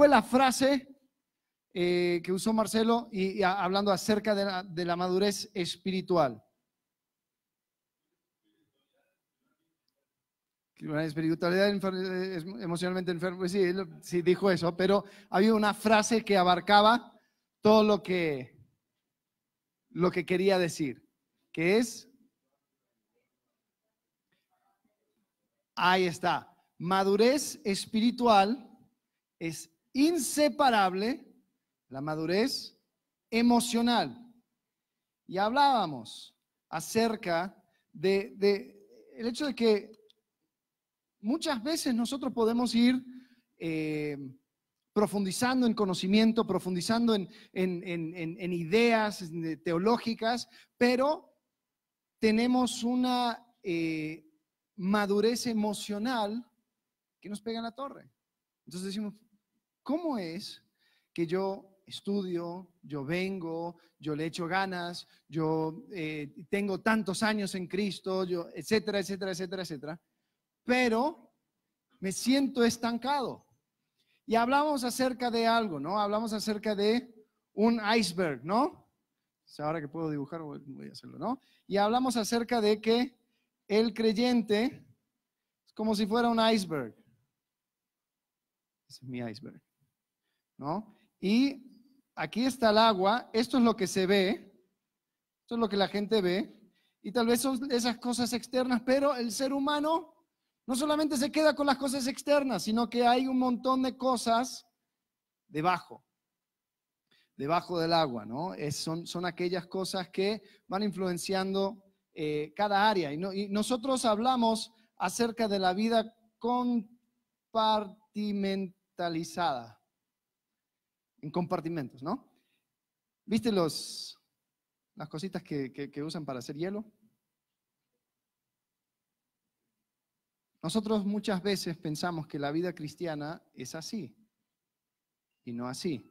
fue la frase eh, que usó Marcelo y, hablando acerca de la, madurez espiritual. La espiritualidad eh, emocionalmente enfermo, pues sí, sí, dijo eso, pero había una frase que abarcaba todo lo que, lo que quería decir, que es, ahí está, madurez espiritual es inseparable la madurez emocional. Y hablábamos acerca de, el hecho de que muchas veces nosotros podemos ir eh, profundizando en conocimiento, profundizando en, ideas eh, teológicas, pero tenemos una eh, madurez emocional que nos pega en la torre. Entonces decimos, ¿Cómo es que yo estudio, yo vengo, yo le echo ganas, yo eh, tengo tantos años en Cristo, yo, etcétera, etcétera, etcétera, etcétera, pero me siento estancado? Y hablamos acerca de algo, ¿no? Hablamos acerca de un iceberg, ¿no? Ahora que puedo dibujar, voy a hacerlo, ¿no? Y hablamos acerca de que el creyente es como si fuera un iceberg. Es mi iceberg. Y aquí está el agua, esto es lo que se ve, esto es lo que la gente ve, y tal vez son esas cosas externas, pero el ser humano no solamente se queda con las cosas externas, sino que hay un montón de cosas debajo, debajo del agua, ¿no? son, aquellas cosas que van influenciando eh, cada área. y nosotros hablamos acerca de la vida compartimentalizada en compartimentos, ¿no? ¿Viste los, las cositas que, que, usan para hacer hielo? Nosotros muchas veces pensamos que la vida cristiana es así y no así.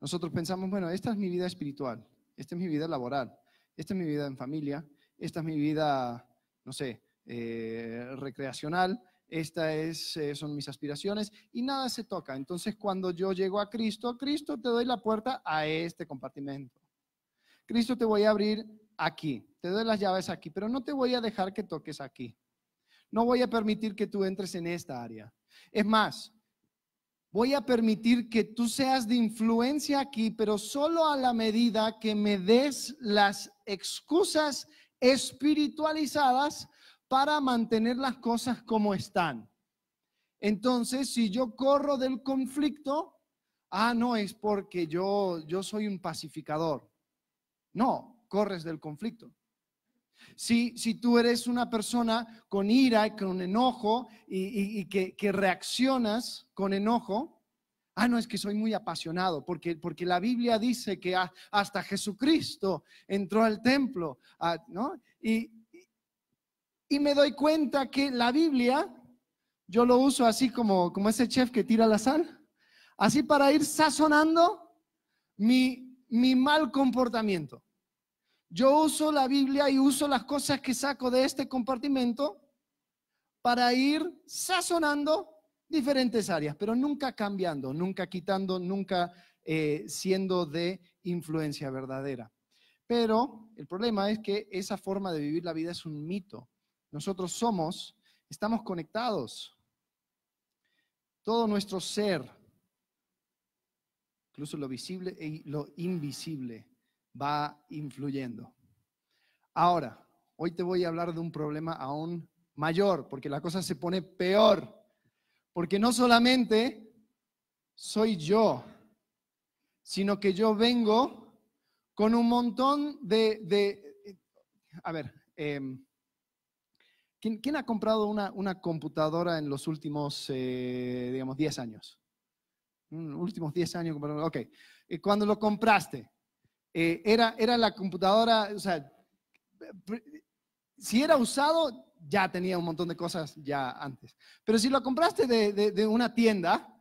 Nosotros pensamos, bueno, esta es mi vida espiritual, esta es mi vida laboral, esta es mi vida en familia, esta es mi vida, no sé, eh, recreacional, estas es, eh, son mis aspiraciones y nada se toca. Entonces, cuando yo llego a Cristo, Cristo te doy la puerta a este compartimento. Cristo te voy a abrir aquí, te doy las llaves aquí, pero no te voy a dejar que toques aquí. No voy a permitir que tú entres en esta área. Es más, voy a permitir que tú seas de influencia aquí, pero solo a la medida que me des las excusas espiritualizadas para mantener las cosas como están. Entonces, si yo corro del conflicto, ah, no, es porque yo, yo soy un pacificador. No, corres del conflicto. Si, si tú eres una persona con ira, con enojo y, que, reaccionas con enojo, ah, no, es que soy muy apasionado, porque, porque la Biblia dice que ah, hasta Jesucristo entró al templo, ah, ¿no? Y, y me doy cuenta que la Biblia, yo lo uso así como, como ese chef que tira la sal, así para ir sazonando mi, mi mal comportamiento. Yo uso la Biblia y uso las cosas que saco de este compartimento para ir sazonando diferentes áreas, pero nunca cambiando, nunca quitando, nunca eh, siendo de influencia verdadera. Pero el problema es que esa forma de vivir la vida es un mito, nosotros somos, estamos conectados. Todo nuestro ser, incluso lo visible y e lo invisible, va influyendo. Ahora, hoy te voy a hablar de un problema aún mayor, porque la cosa se pone peor, porque no solamente soy yo, sino que yo vengo con un montón de, eh, a ver, eh, ¿Quién, ha comprado una, una, computadora en los últimos, eh, digamos, 10 años? Mm, últimos 10 años, ok. Eh, cuando lo compraste, eh, era, era la computadora, o sea, si era usado, ya tenía un montón de cosas ya antes. Pero si lo compraste de, de, de una tienda,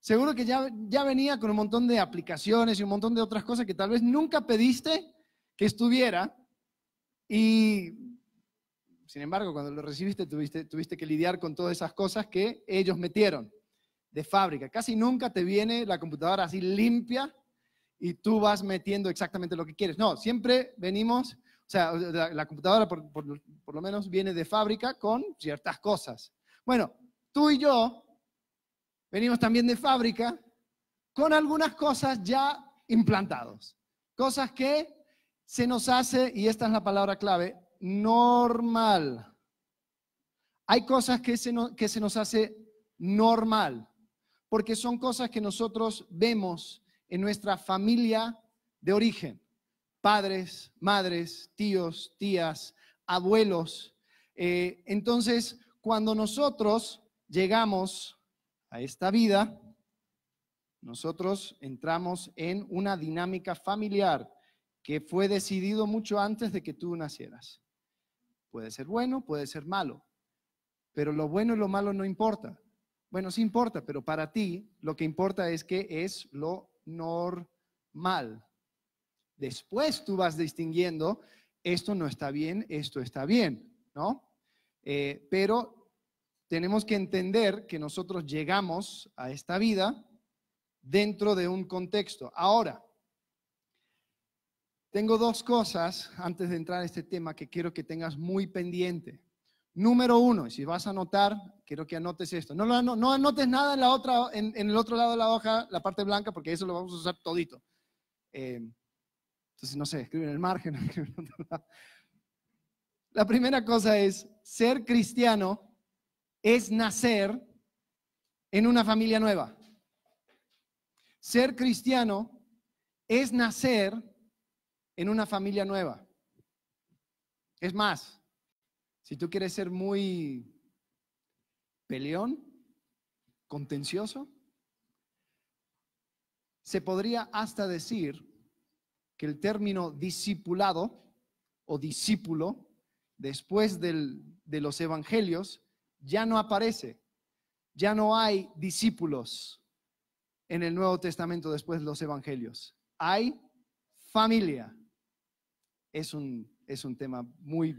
seguro que ya, ya, venía con un montón de aplicaciones y un montón de otras cosas que tal vez nunca pediste que estuviera. Y sin embargo, cuando lo recibiste tuviste, tuviste que lidiar con todas esas cosas que ellos metieron de fábrica. Casi nunca te viene la computadora así limpia y tú vas metiendo exactamente lo que quieres. No, siempre venimos, o sea, la, computadora por, lo menos viene de fábrica con ciertas cosas. Bueno, tú y yo venimos también de fábrica con algunas cosas ya implantados, cosas que se nos hace, y esta es la palabra clave, normal. Hay cosas que se, que se nos hace normal, porque son cosas que nosotros vemos en nuestra familia de origen. Padres, madres, tíos, tías, abuelos. Eh, entonces, cuando nosotros llegamos a esta vida, nosotros entramos en una dinámica familiar que fue decidido mucho antes de que tú nacieras. Puede ser bueno, puede ser malo, pero lo bueno y lo malo no importa. Bueno, sí importa, pero para ti lo que importa es que es lo normal. Después tú vas distinguiendo, esto no está bien, esto está bien, ¿no? Eh, pero tenemos que entender que nosotros llegamos a esta vida dentro de un contexto. Ahora, tengo dos cosas antes de entrar a este tema que quiero que tengas muy pendiente. Número uno, si vas a anotar, quiero que anotes esto. No, no, anotes nada en, la otra, en, el otro lado de la hoja, la parte blanca, porque eso lo vamos a usar todito. Eh, entonces, no sé, escribe en el margen. La primera cosa es, ser cristiano es nacer en una familia nueva. Ser cristiano es nacer en una familia nueva. Es más, si tú quieres ser muy peleón, contencioso, se podría hasta decir que el término discipulado o discípulo, después de los evangelios, ya no aparece. Ya no hay discípulos en el Nuevo Testamento después de los evangelios. Hay familia es un, es un tema muy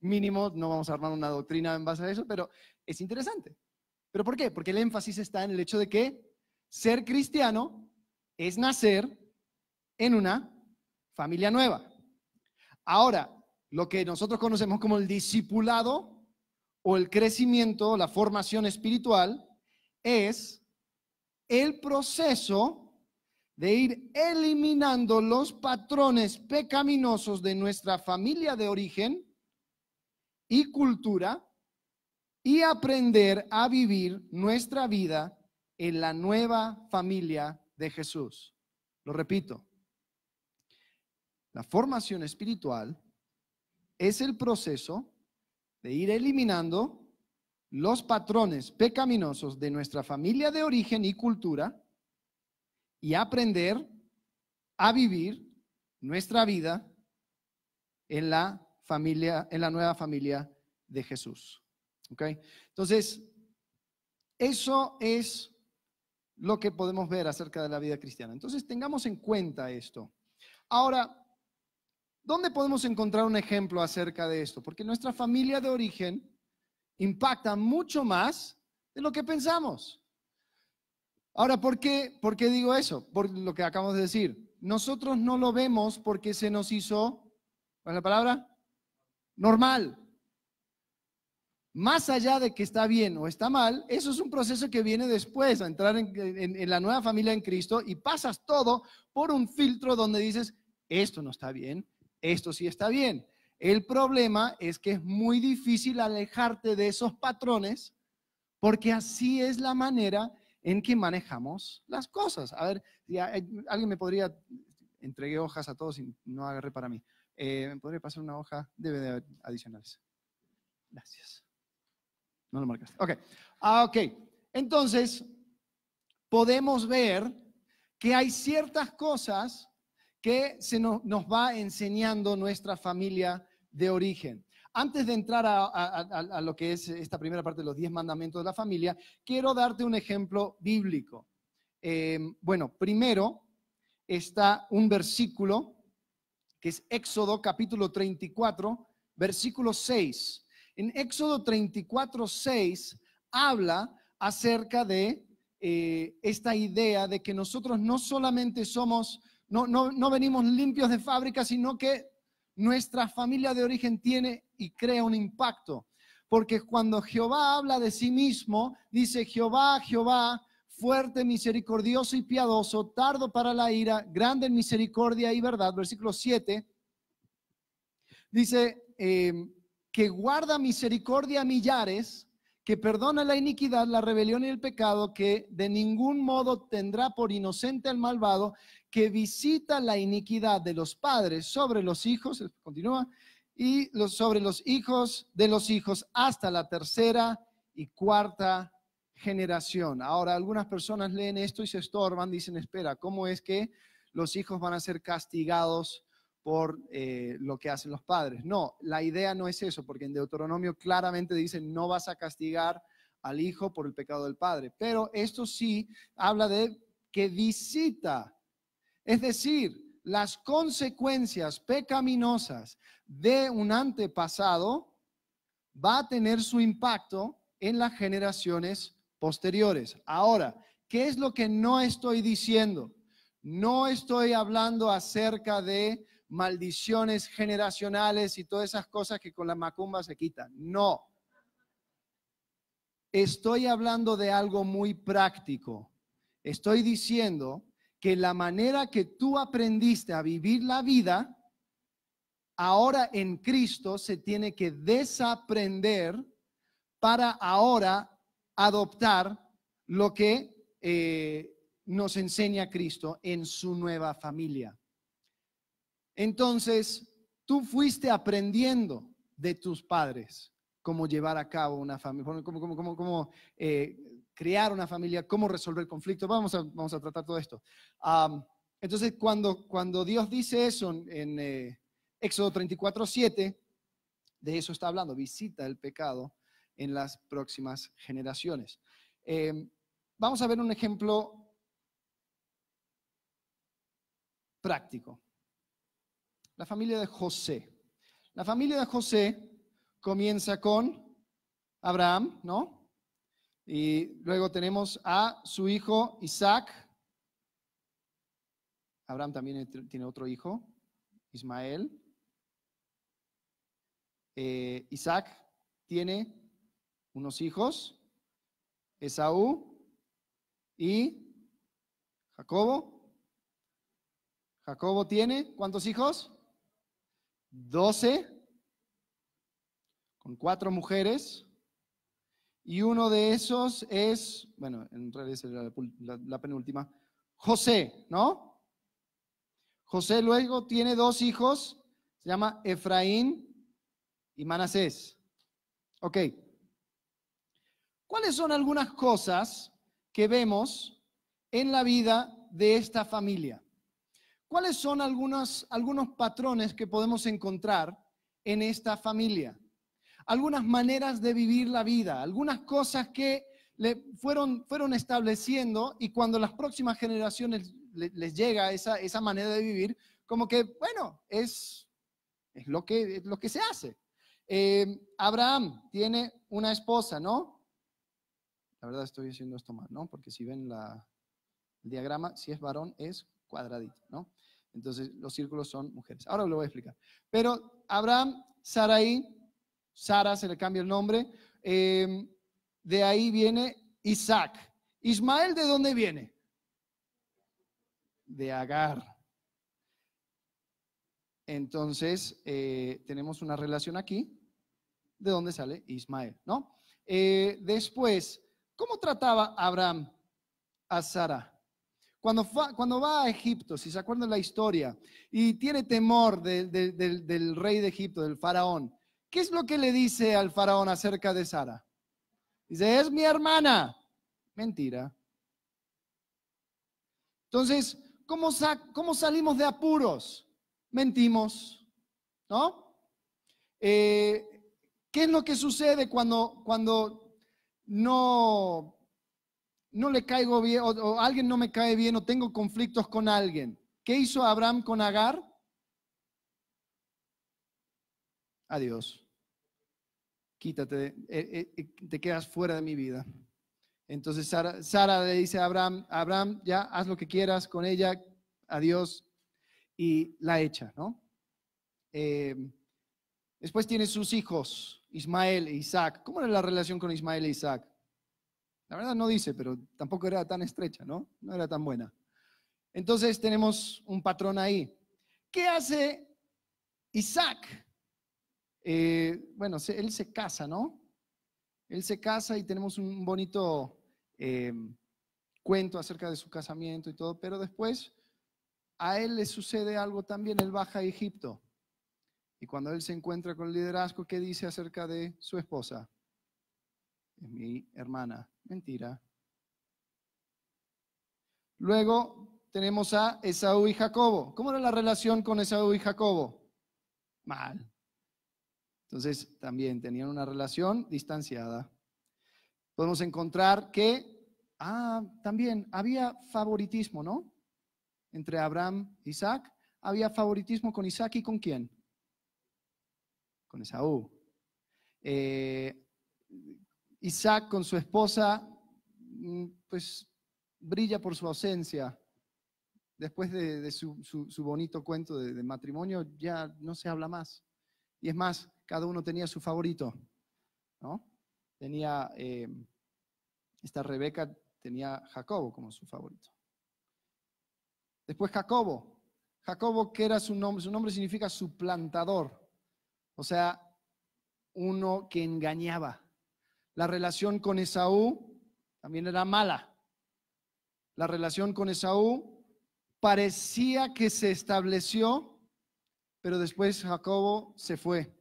mínimo, no vamos a armar una doctrina en base a eso, pero es interesante. ¿Pero por qué? Porque el énfasis está en el hecho de que ser cristiano es nacer en una familia nueva. Ahora, lo que nosotros conocemos como el discipulado o el crecimiento, la formación espiritual, es el proceso de ir eliminando los patrones pecaminosos de nuestra familia de origen y cultura y aprender a vivir nuestra vida en la nueva familia de Jesús. Lo repito, la formación espiritual es el proceso de ir eliminando los patrones pecaminosos de nuestra familia de origen y cultura y aprender a vivir nuestra vida en la familia, en la nueva familia de Jesús. ¿Ok? Entonces, eso es lo que podemos ver acerca de la vida cristiana. Entonces, tengamos en cuenta esto. Ahora, ¿dónde podemos encontrar un ejemplo acerca de esto? Porque nuestra familia de origen impacta mucho más de lo que pensamos. Ahora, ¿por qué, digo eso? Por lo que acabamos de decir. Nosotros no lo vemos porque se nos hizo, ¿cuál es la palabra? Normal. Más allá de que está bien o está mal, eso es un proceso que viene después, a entrar en, en la nueva familia en Cristo y pasas todo por un filtro donde dices, esto no está bien, esto sí está bien. El problema es que es muy difícil alejarte de esos patrones porque así es la manera en que manejamos las cosas. A ver, eh, alguien me podría, entregué hojas a todos y no agarré para mí. Eh, ¿Me podría pasar una hoja? Debe de haber adicionales. Gracias. No lo marcaste. Ok. Ah, Entonces, podemos ver que hay ciertas cosas que se nos va enseñando nuestra familia de origen. Antes de entrar a, lo que es esta primera parte de los diez mandamientos de la familia, quiero darte un ejemplo bíblico. Eh, bueno, primero está un versículo que es Éxodo capítulo 34, versículo 6. En Éxodo 34, 6 habla acerca de eh, esta idea de que nosotros no solamente somos, no, no venimos limpios de fábrica, sino que nuestra familia de origen tiene y crea un impacto. Porque cuando Jehová habla de sí mismo, dice Jehová, Jehová, fuerte, misericordioso y piadoso, tardo para la ira, grande en misericordia y verdad. Versículo 7 dice em, que guarda misericordia a millares, que perdona la iniquidad, la rebelión y el pecado, que de ningún modo tendrá por inocente al malvado, que visita la iniquidad de los padres sobre los hijos, continúa, y los, sobre los hijos de los hijos hasta la tercera y cuarta generación. Ahora, algunas personas leen esto y se estorban, dicen, espera, ¿cómo es que los hijos van a ser castigados por eh, lo que hacen los padres? No, la idea no es eso, porque en Deuteronomio claramente dice, no vas a castigar al hijo por el pecado del padre, pero esto sí habla de que visita es decir, las consecuencias pecaminosas de un antepasado va a tener su impacto en las generaciones posteriores. Ahora, ¿qué es lo que no estoy diciendo? No estoy hablando acerca de maldiciones generacionales y todas esas cosas que con la macumba se quitan. No. Estoy hablando de algo muy práctico. Estoy diciendo que la manera que tú aprendiste a vivir la vida, ahora en Cristo se tiene que desaprender para ahora adoptar lo que eh, nos enseña Cristo en su nueva familia. Entonces, tú fuiste aprendiendo de tus padres cómo llevar a cabo una familia, cómo, como, como, eh, crear una familia, cómo resolver conflictos. Vamos a, vamos a tratar todo esto. entonces, cuando, cuando Dios dice eso en, eh, Éxodo 34, 7, de eso está hablando, visita el pecado en las próximas generaciones. Em, vamos a ver un ejemplo práctico. La familia de José. La familia de José comienza con Abraham, ¿no? Y luego tenemos a su hijo Isaac. Abraham también tiene otro hijo, Ismael. Eh, Isaac tiene unos hijos, Esaú y Jacobo. Jacobo tiene, ¿cuántos hijos? Doce, con cuatro mujeres y uno de esos es, bueno, en realidad es la, penúltima, José, ¿no? José luego tiene dos hijos, se llama Efraín y Manasés. Ok. ¿Cuáles son algunas cosas que vemos en la vida de esta familia? ¿Cuáles son algunos, algunos patrones que podemos encontrar en esta familia? algunas maneras de vivir la vida, algunas cosas que le fueron, fueron estableciendo y cuando las próximas generaciones les, llega esa, esa manera de vivir, como que, bueno, es, es, lo, que, lo que se hace. Eh, Abraham tiene una esposa, ¿no? La verdad estoy haciendo esto mal, ¿no? Porque si ven el diagrama, si es varón es cuadradito, ¿no? Entonces los círculos son mujeres. Ahora lo voy a explicar. Pero Abraham, Sarai, Sara se le cambia el nombre. Em, de ahí viene Isaac. Ismael, ¿de dónde viene? De Agar. Entonces, eh, tenemos una relación aquí de dónde sale Ismael, ¿no? Eh, después, ¿cómo trataba Abraham a Sara? Cuando, cuando, va a Egipto, si se acuerdan la historia, y tiene temor del rey de Egipto, del faraón, ¿Qué es lo que le dice al faraón acerca de Sara? Dice, es mi hermana. Mentira. Entonces, ¿cómo, cómo salimos de apuros? Mentimos, ¿no? Eh, ¿Qué es lo que sucede cuando, cuando no, no le caigo bien o alguien no me cae bien o tengo conflictos con alguien? ¿Qué hizo Abraham con Agar? Adiós quítate, eh, eh, eh, te quedas fuera de mi vida. Entonces Sara, le dice a Abraham, Abraham, ya haz lo que quieras con ella, adiós, y la echa, ¿no? Em, después tiene sus hijos, Ismael e Isaac. ¿Cómo era la relación con Ismael e Isaac? La verdad no dice, pero tampoco era tan estrecha, ¿no? No era tan buena. Entonces tenemos un patrón ahí. ¿Qué hace Isaac? Eh, bueno, él se casa, ¿no? Él se casa y tenemos un bonito eh, cuento acerca de su casamiento y todo, pero después a él le sucede algo también, él baja a Egipto. Y cuando él se encuentra con el liderazgo, ¿qué dice acerca de su esposa? Es mi hermana. Mentira. Luego tenemos a Esaú y Jacobo. ¿Cómo era la relación con Esaú y Jacobo? Mal. Entonces, también tenían una relación distanciada. Podemos encontrar que, ah, también había favoritismo, ¿no? Entre Abraham y Isaac, había favoritismo con Isaac y con quién? Con Esaú. Eh, Isaac con su esposa, mm, pues brilla por su ausencia. Después de, su, bonito cuento de matrimonio, ya no se habla más. Y es más, cada uno tenía su favorito, ¿no? Tenía, eh, esta Rebeca tenía Jacobo como su favorito. Después Jacobo. Jacobo, que era su nombre, su nombre significa suplantador, o sea, uno que engañaba. La relación con Esaú también era mala. La relación con Esaú parecía que se estableció, pero después Jacobo se fue.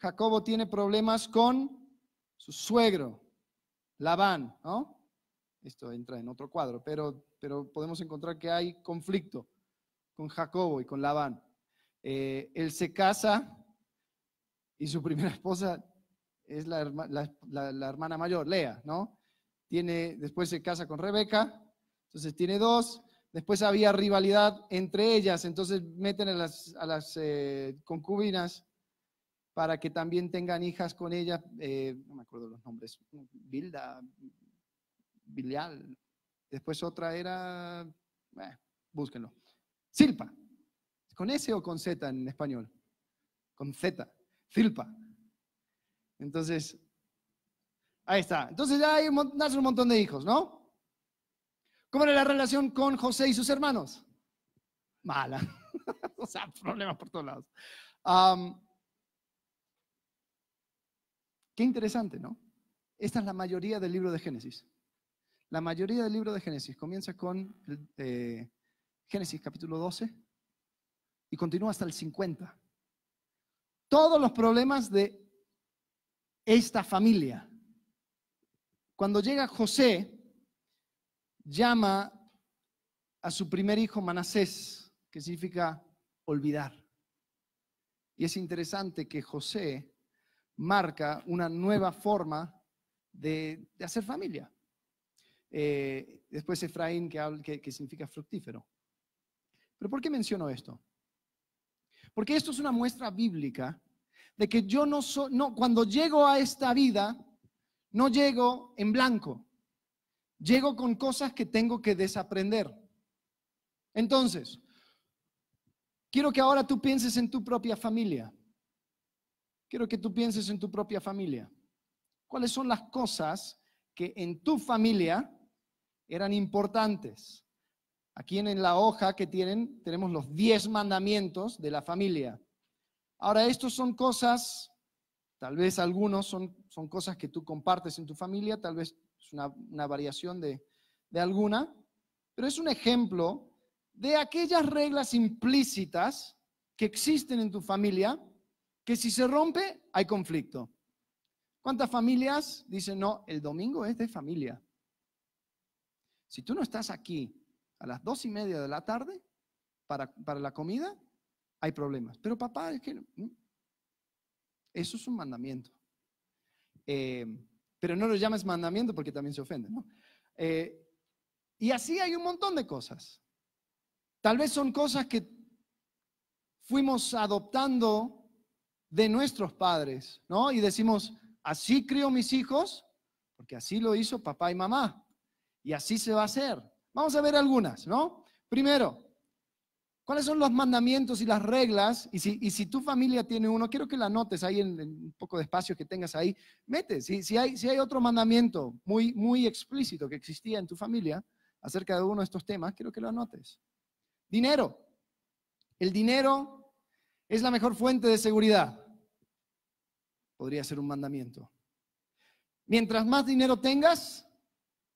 Jacobo tiene problemas con su suegro, Labán, ¿no? Esto entra en otro cuadro, pero, podemos encontrar que hay conflicto con Jacobo y con Labán. Eh, él se casa y su primera esposa es la, hermana mayor, Lea, ¿no? Tiene, después se casa con Rebeca, entonces tiene dos, después había rivalidad entre ellas, entonces meten a las, eh, concubinas para que también tengan hijas con ella, eh, no me acuerdo los nombres, Bilda, Bilial, después otra era, eh, búsquenlo, Silpa, con S o con Z en español, con Z, Silpa. Entonces, ahí está. Entonces ya hay, nacen un montón de hijos, ¿no? ¿Cómo era la relación con José y sus hermanos? Mala. o sea, problemas por todos lados. Qué interesante, ¿no? Esta es la mayoría del libro de Génesis. La mayoría del libro de Génesis comienza con eh, Génesis capítulo 12 y continúa hasta el 50. Todos los problemas de esta familia. Cuando llega José, llama a su primer hijo Manasés, que significa olvidar. Y es interesante que José marca una nueva forma de, hacer familia. Eh, después Efraín, que, que significa fructífero. Pero ¿por qué menciono esto? Porque esto es una muestra bíblica de que yo no soy, no, cuando llego a esta vida, no llego en blanco, llego con cosas que tengo que desaprender. Entonces, quiero que ahora tú pienses en tu propia familia quiero que tú pienses en tu propia familia. ¿Cuáles son las cosas que en tu familia eran importantes? Aquí en la hoja que tienen tenemos los 10 mandamientos de la familia. Ahora, estos son cosas, tal vez algunos son, son cosas que tú compartes en tu familia, tal vez es una, una variación de, de alguna, pero es un ejemplo de aquellas reglas implícitas que existen en tu familia que si se rompe hay conflicto. ¿Cuántas familias dicen, no, el domingo es de familia? Si tú no estás aquí a las dos y media de la tarde para, la comida, hay problemas. Pero papá, es que... Eso es un mandamiento. Eh, pero no lo llames mandamiento porque también se ofende, eh, y así hay un montón de cosas. Tal vez son cosas que fuimos adoptando de nuestros padres, ¿no? Y decimos, así crió mis hijos, porque así lo hizo papá y mamá, y así se va a hacer. Vamos a ver algunas, ¿no? Primero, ¿cuáles son los mandamientos y las reglas? Y si, tu familia tiene uno, quiero que la notes ahí en, un poco de espacio que tengas ahí, mete, si, si, hay, si hay otro mandamiento muy, muy explícito que existía en tu familia acerca de uno de estos temas, quiero que lo anotes. Dinero. El dinero es la mejor fuente de seguridad? Podría ser un mandamiento. Mientras más dinero tengas,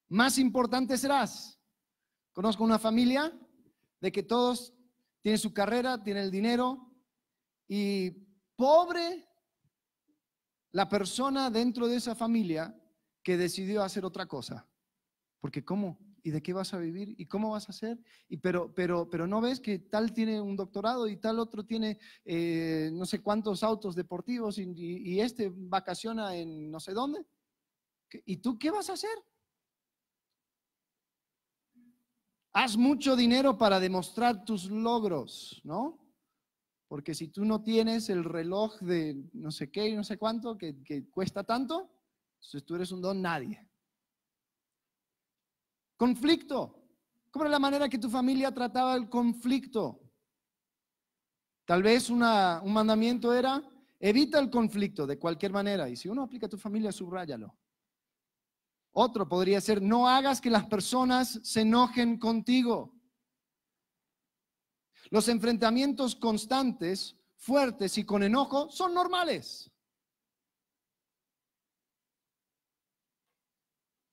más importante serás. Conozco una familia de que todos tienen su carrera, tienen el dinero y pobre la persona dentro de esa familia que decidió hacer otra cosa. Porque ¿cómo? y de qué vas a vivir y cómo vas a hacer. Y pero, pero, pero no ves que tal tiene un doctorado y tal otro tiene eh, no sé cuántos autos deportivos y, este vacaciona en no sé dónde. ¿Y tú qué vas a hacer? Haz mucho dinero para demostrar tus logros, ¿no? Porque si tú no tienes el reloj de no sé qué y no sé cuánto que, que cuesta tanto, si tú eres un don nadie. Conflicto. ¿Cómo era la manera que tu familia trataba el conflicto? Tal vez un mandamiento era, evita el conflicto de cualquier manera. Y si uno aplica a tu familia, subráyalo. Otro podría ser, no hagas que las personas se enojen contigo. Los enfrentamientos constantes, fuertes y con enojo son normales.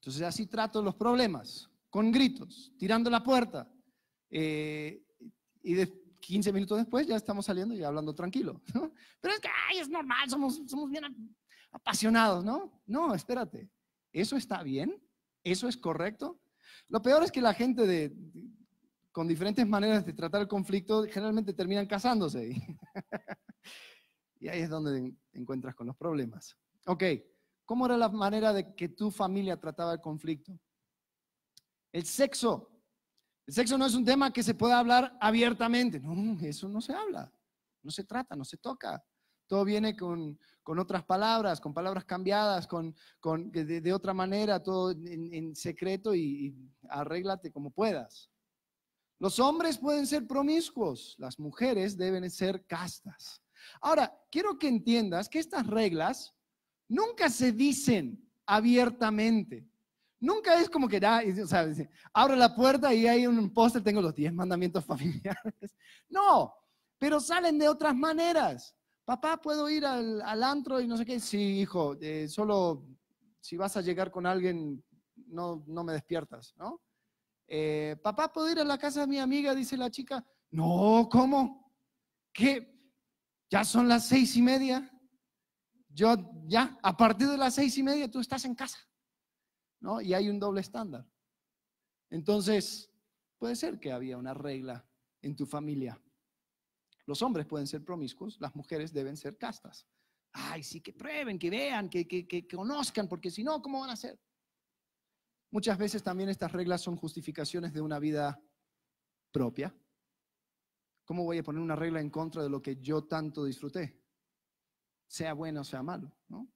Entonces así trato los problemas con gritos, tirando la puerta. Eh, y 15 minutos después ya estamos saliendo y hablando tranquilo. Pero es que, ay, es normal, somos, bien apasionados, ¿no? No, espérate, ¿eso está bien? ¿Eso es correcto? Lo peor es que la gente de, con diferentes maneras de tratar el conflicto generalmente terminan casándose. y ahí es donde encuentras con los problemas. Ok, ¿cómo era la manera de que tu familia trataba el conflicto? El sexo. El sexo no es un tema que se pueda hablar abiertamente. No, eso no se habla, no se trata, no se toca. Todo viene con, otras palabras, con palabras cambiadas, con, de, otra manera, todo en, secreto y, y arréglate como puedas. Los hombres pueden ser promiscuos, las mujeres deben ser castas. Ahora, quiero que entiendas que estas reglas nunca se dicen abiertamente. Nunca es como que, ah, da, o la puerta y hay un póster, tengo los 10 mandamientos familiares. No, pero salen de otras maneras. Papá, ¿puedo ir al, antro y no sé qué? Sí, hijo, eh, solo si vas a llegar con alguien, no, no me despiertas, ¿no? Eh, papá, ¿puedo ir a la casa de mi amiga? Dice la chica. No, ¿cómo? ¿Qué? Ya son las seis y media. Yo, ya, a partir de las seis y media tú estás en casa. ¿no? Y hay un doble estándar. Entonces, puede ser que había una regla en tu familia. Los hombres pueden ser promiscuos, las mujeres deben ser castas. Ay, sí, que prueben, que vean, que, conozcan, porque si no, ¿cómo van a ser? Muchas veces también estas reglas son justificaciones de una vida propia. ¿Cómo voy a poner una regla en contra de lo que yo tanto disfruté? Sea bueno o sea malo, ¿no?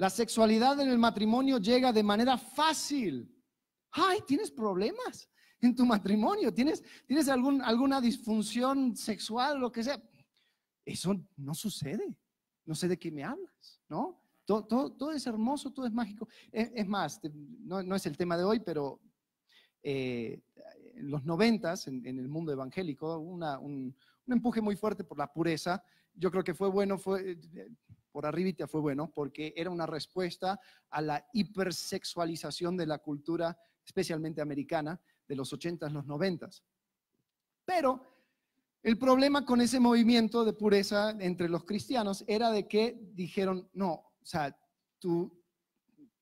La sexualidad en el matrimonio llega de manera fácil. Ay, tienes problemas en tu matrimonio, tienes, tienes alguna disfunción sexual, lo que sea. Eso no sucede. No sé de qué me hablas, ¿no? Todo, es hermoso, todo es mágico. Es, más, no, es el tema de hoy, pero en eh, los noventas, en, el mundo evangélico, un, un empuje muy fuerte por la pureza. Yo creo que fue bueno, fue, eh, por arribita fue bueno, porque era una respuesta a la hipersexualización de la cultura, especialmente americana, de los 80s, los 90s. Pero el problema con ese movimiento de pureza entre los cristianos era de que dijeron, no, o sea, tú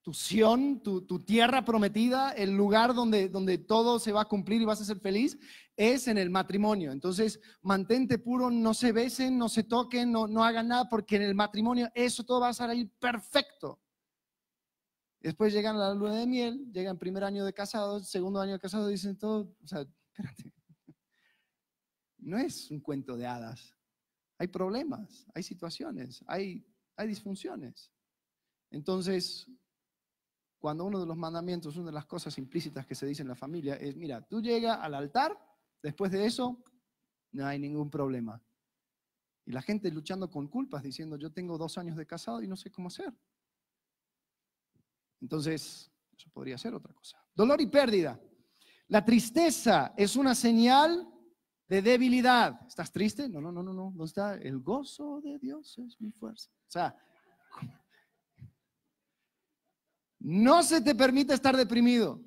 tu Sión, tu, tierra prometida, el lugar donde, donde todo se va a cumplir y vas a ser feliz, es en el matrimonio. Entonces, mantente puro, no se besen, no se toquen, no, no hagan nada, porque en el matrimonio eso todo va a salir perfecto. Después llegan a la luna de miel, llegan primer año de casados, segundo año de casados, dicen todo, o sea, espérate, no es un cuento de hadas. Hay problemas, hay situaciones, hay, hay disfunciones. Entonces, cuando uno de los mandamientos, una de las cosas implícitas que se dice en la familia es, mira, tú llega al altar, después de eso, no hay ningún problema. Y la gente luchando con culpas, diciendo, yo tengo dos años de casado y no sé cómo hacer. Entonces, eso podría ser otra cosa. Dolor y pérdida. La tristeza es una señal de debilidad. ¿Estás triste? No, no, no, no, no. ¿Dónde está? El gozo de Dios es mi fuerza. O sea, No se te permite estar deprimido.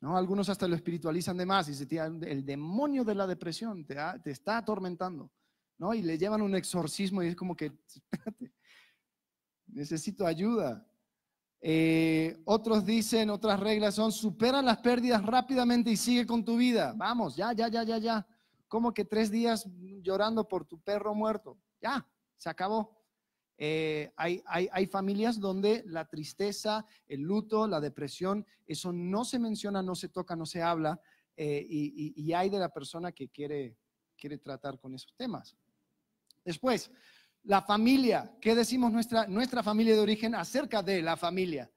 ¿No? Algunos hasta lo espiritualizan de más y se el demonio de la depresión te, está atormentando. ¿no? Y le llevan un exorcismo y es como que, espérate, necesito ayuda. Eh, otros dicen, otras reglas son, supera las pérdidas rápidamente y sigue con tu vida. Vamos, ya, ya, ya, ya, ya. Como que tres días llorando por tu perro muerto. Ya, se acabó. Eh, hay, hay, familias donde la tristeza, el luto, la depresión, eso no se menciona, no se toca, no se habla, eh, y, hay de la persona que quiere, quiere tratar con esos temas. Después, la familia, ¿qué decimos nuestra, nuestra familia de origen acerca de la familia?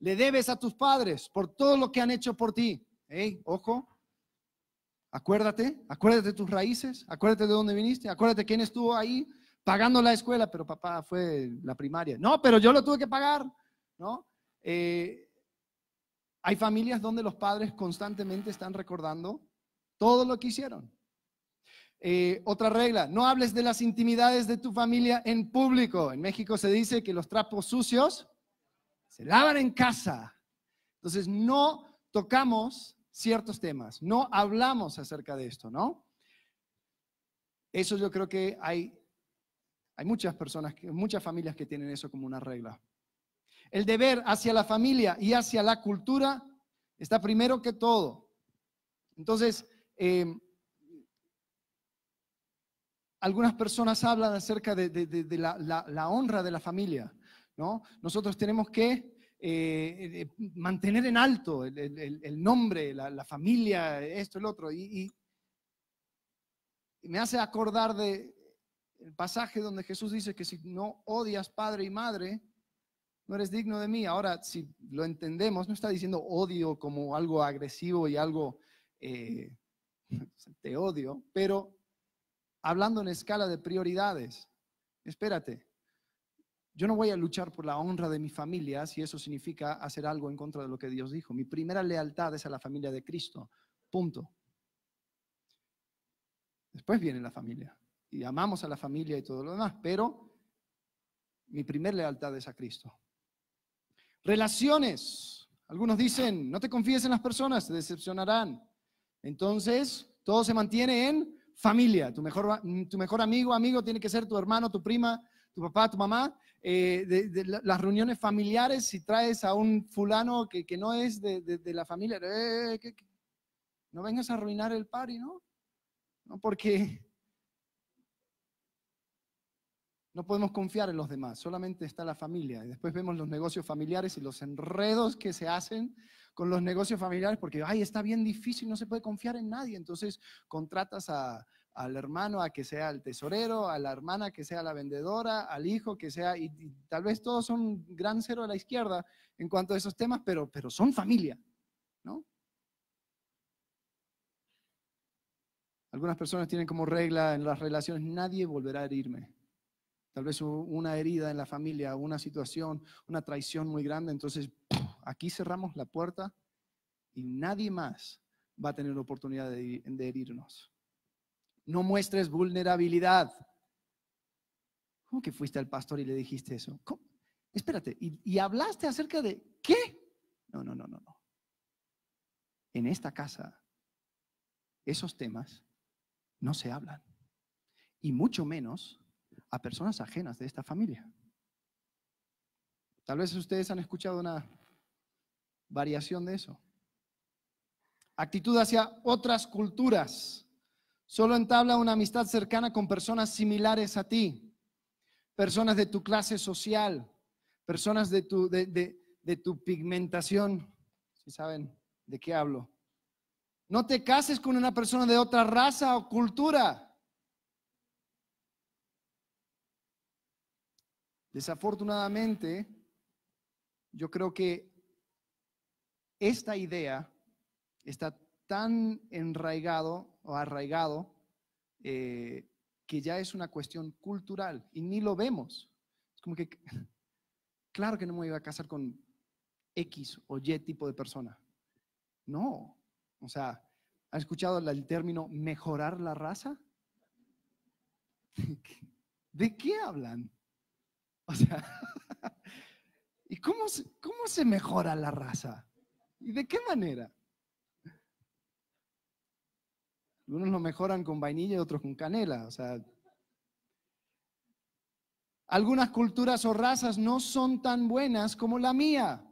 Le debes a tus padres por todo lo que han hecho por ti. ojo, acuérdate, acuérdate de tus raíces, acuérdate de dónde viniste, acuérdate quién estuvo ahí, pagando la escuela, pero papá fue la primaria. No, pero yo lo tuve que pagar, ¿no? Eh, hay familias donde los padres constantemente están recordando todo lo que hicieron. Eh, otra regla, no hables de las intimidades de tu familia en público. En México se dice que los trapos sucios se lavan en casa. Entonces, no tocamos ciertos temas, no hablamos acerca de esto, ¿no? Eso yo creo que hay hay muchas personas, muchas familias que tienen eso como una regla. El deber hacia la familia y hacia la cultura está primero que todo. Entonces, eh, algunas personas hablan acerca de, la, honra de la familia. ¿no? Nosotros tenemos que eh, eh, mantener en alto el, nombre, la, familia, esto, el otro. y me hace acordar de el pasaje donde Jesús dice que si no odias padre y madre, no eres digno de mí. Ahora, si lo entendemos, no está diciendo odio como algo agresivo y algo te eh, odio, pero hablando en escala de prioridades. Espérate, yo no voy a luchar por la honra de mi familia si eso significa hacer algo en contra de lo que Dios dijo. Mi primera lealtad es a la familia de Cristo. Punto. Después viene la familia y amamos a la familia y todo lo demás, pero mi primer lealtad es a Cristo. Relaciones. Algunos dicen, no te confíes en las personas, te decepcionarán. Entonces, todo se mantiene en familia. Tu mejor, tu mejor amigo, amigo tiene que ser tu hermano, tu prima, tu papá, tu mamá. Eh, las reuniones familiares, si traes a un fulano que, no es de, la familia, eh, eh, no vengas a arruinar el party, ¿no? No porque No podemos confiar en los demás, solamente está la familia. Y después vemos los negocios familiares y los enredos que se hacen con los negocios familiares porque, ay, está bien difícil, no se puede confiar en nadie. Entonces contratas a, al hermano a que sea el tesorero, a la hermana que sea la vendedora, al hijo que sea, y, tal vez todos son gran cero a la izquierda en cuanto a esos temas, pero, pero son familia, ¿no? Algunas personas tienen como regla en las relaciones, nadie volverá a herirme tal vez una herida en la familia, una situación, una traición muy grande. Entonces, aquí cerramos la puerta y nadie más va a tener la oportunidad de, herirnos. No muestres vulnerabilidad. ¿Cómo que fuiste al pastor y le dijiste eso? Espérate, ¿y, ¿y hablaste acerca de qué? No, no, no, no, no. En esta casa, esos temas no se hablan. Y mucho menos a personas ajenas de esta familia. Tal vez ustedes han escuchado una variación de eso. Actitud hacia otras culturas. Solo entabla una amistad cercana con personas similares a ti, personas de tu clase social, personas de tu, de, de tu pigmentación, si saben de qué hablo. No te cases con una persona de otra raza o cultura. Desafortunadamente, yo creo que esta idea está tan enraigado o arraigado eh, que ya es una cuestión cultural y ni lo vemos. Es como que, claro que no me iba a casar con X o Y tipo de persona. No. O sea, ¿has escuchado el término mejorar la raza? ¿De qué hablan? O sea, ¿y cómo, cómo se mejora la raza? ¿Y de qué manera? Algunos lo mejoran con vainilla y otros con canela. O sea, algunas culturas o razas no son tan buenas como la mía.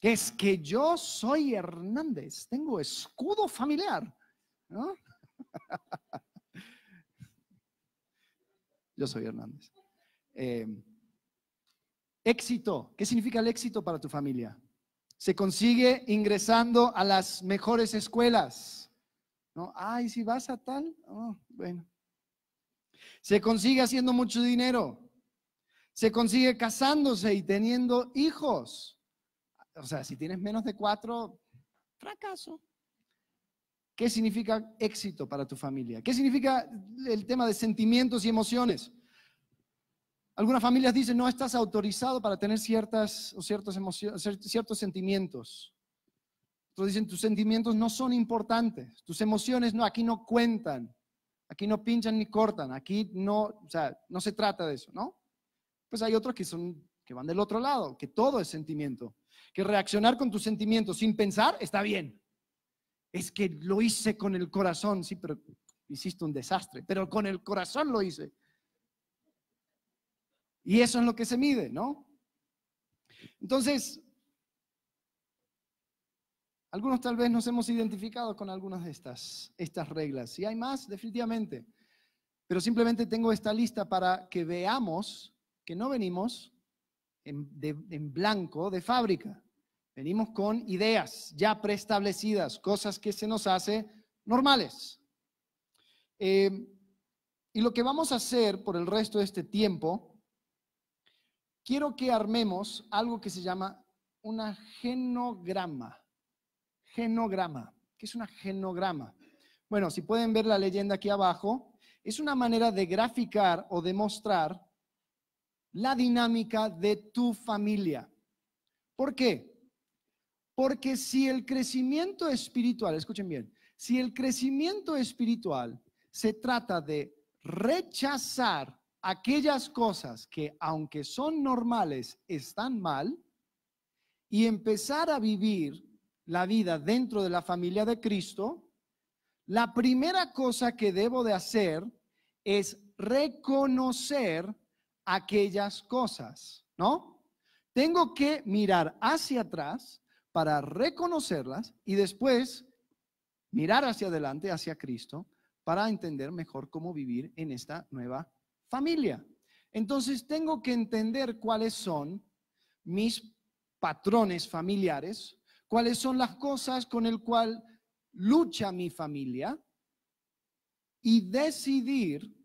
Es que yo soy Hernández, tengo escudo familiar. yo soy Hernández. Eh, Éxito. ¿Qué significa el éxito para tu familia? Se consigue ingresando a las mejores escuelas. ¿No? Ay, si vas a tal, oh, bueno. Se consigue haciendo mucho dinero. Se consigue casándose y teniendo hijos. O sea, si tienes menos de cuatro, fracaso. ¿Qué significa éxito para tu familia? ¿Qué significa el tema de sentimientos y emociones? Algunas familias dicen, no estás autorizado para tener ciertas o ciertos, ciertos sentimientos. Otros dicen, tus sentimientos no son importantes, tus emociones no, aquí no cuentan, aquí no pinchan ni cortan, aquí no, o sea, no se trata de eso, ¿no? Pues hay otros que son, que van del otro lado, que todo es sentimiento, que reaccionar con tus sentimientos sin pensar está bien. Es que lo hice con el corazón, sí, pero hiciste un desastre, pero con el corazón lo hice. Y eso es lo que se mide, ¿no? Entonces, algunos tal vez nos hemos identificado con algunas de estas, estas reglas. Si hay más, definitivamente. Pero simplemente tengo esta lista para que veamos que no venimos en, blanco de fábrica. Venimos con ideas ya preestablecidas, cosas que se nos hace normales. Eh, y lo que vamos a hacer por el resto de este tiempo quiero que armemos algo que se llama una genograma. Genograma. ¿Qué es una genograma? Bueno, si pueden ver la leyenda aquí abajo, es una manera de graficar o demostrar la dinámica de tu familia. ¿Por qué? Porque si el crecimiento espiritual, escuchen bien, si el crecimiento espiritual se trata de rechazar aquellas cosas que aunque son normales están mal y empezar a vivir la vida dentro de la familia de Cristo, la primera cosa que debo de hacer es reconocer aquellas cosas, ¿no? Tengo que mirar hacia atrás para reconocerlas y después mirar hacia adelante, hacia Cristo, para entender mejor cómo vivir en esta nueva familia. Entonces tengo que entender cuáles son mis patrones familiares, cuáles son las cosas con el cual lucha mi familia y decidir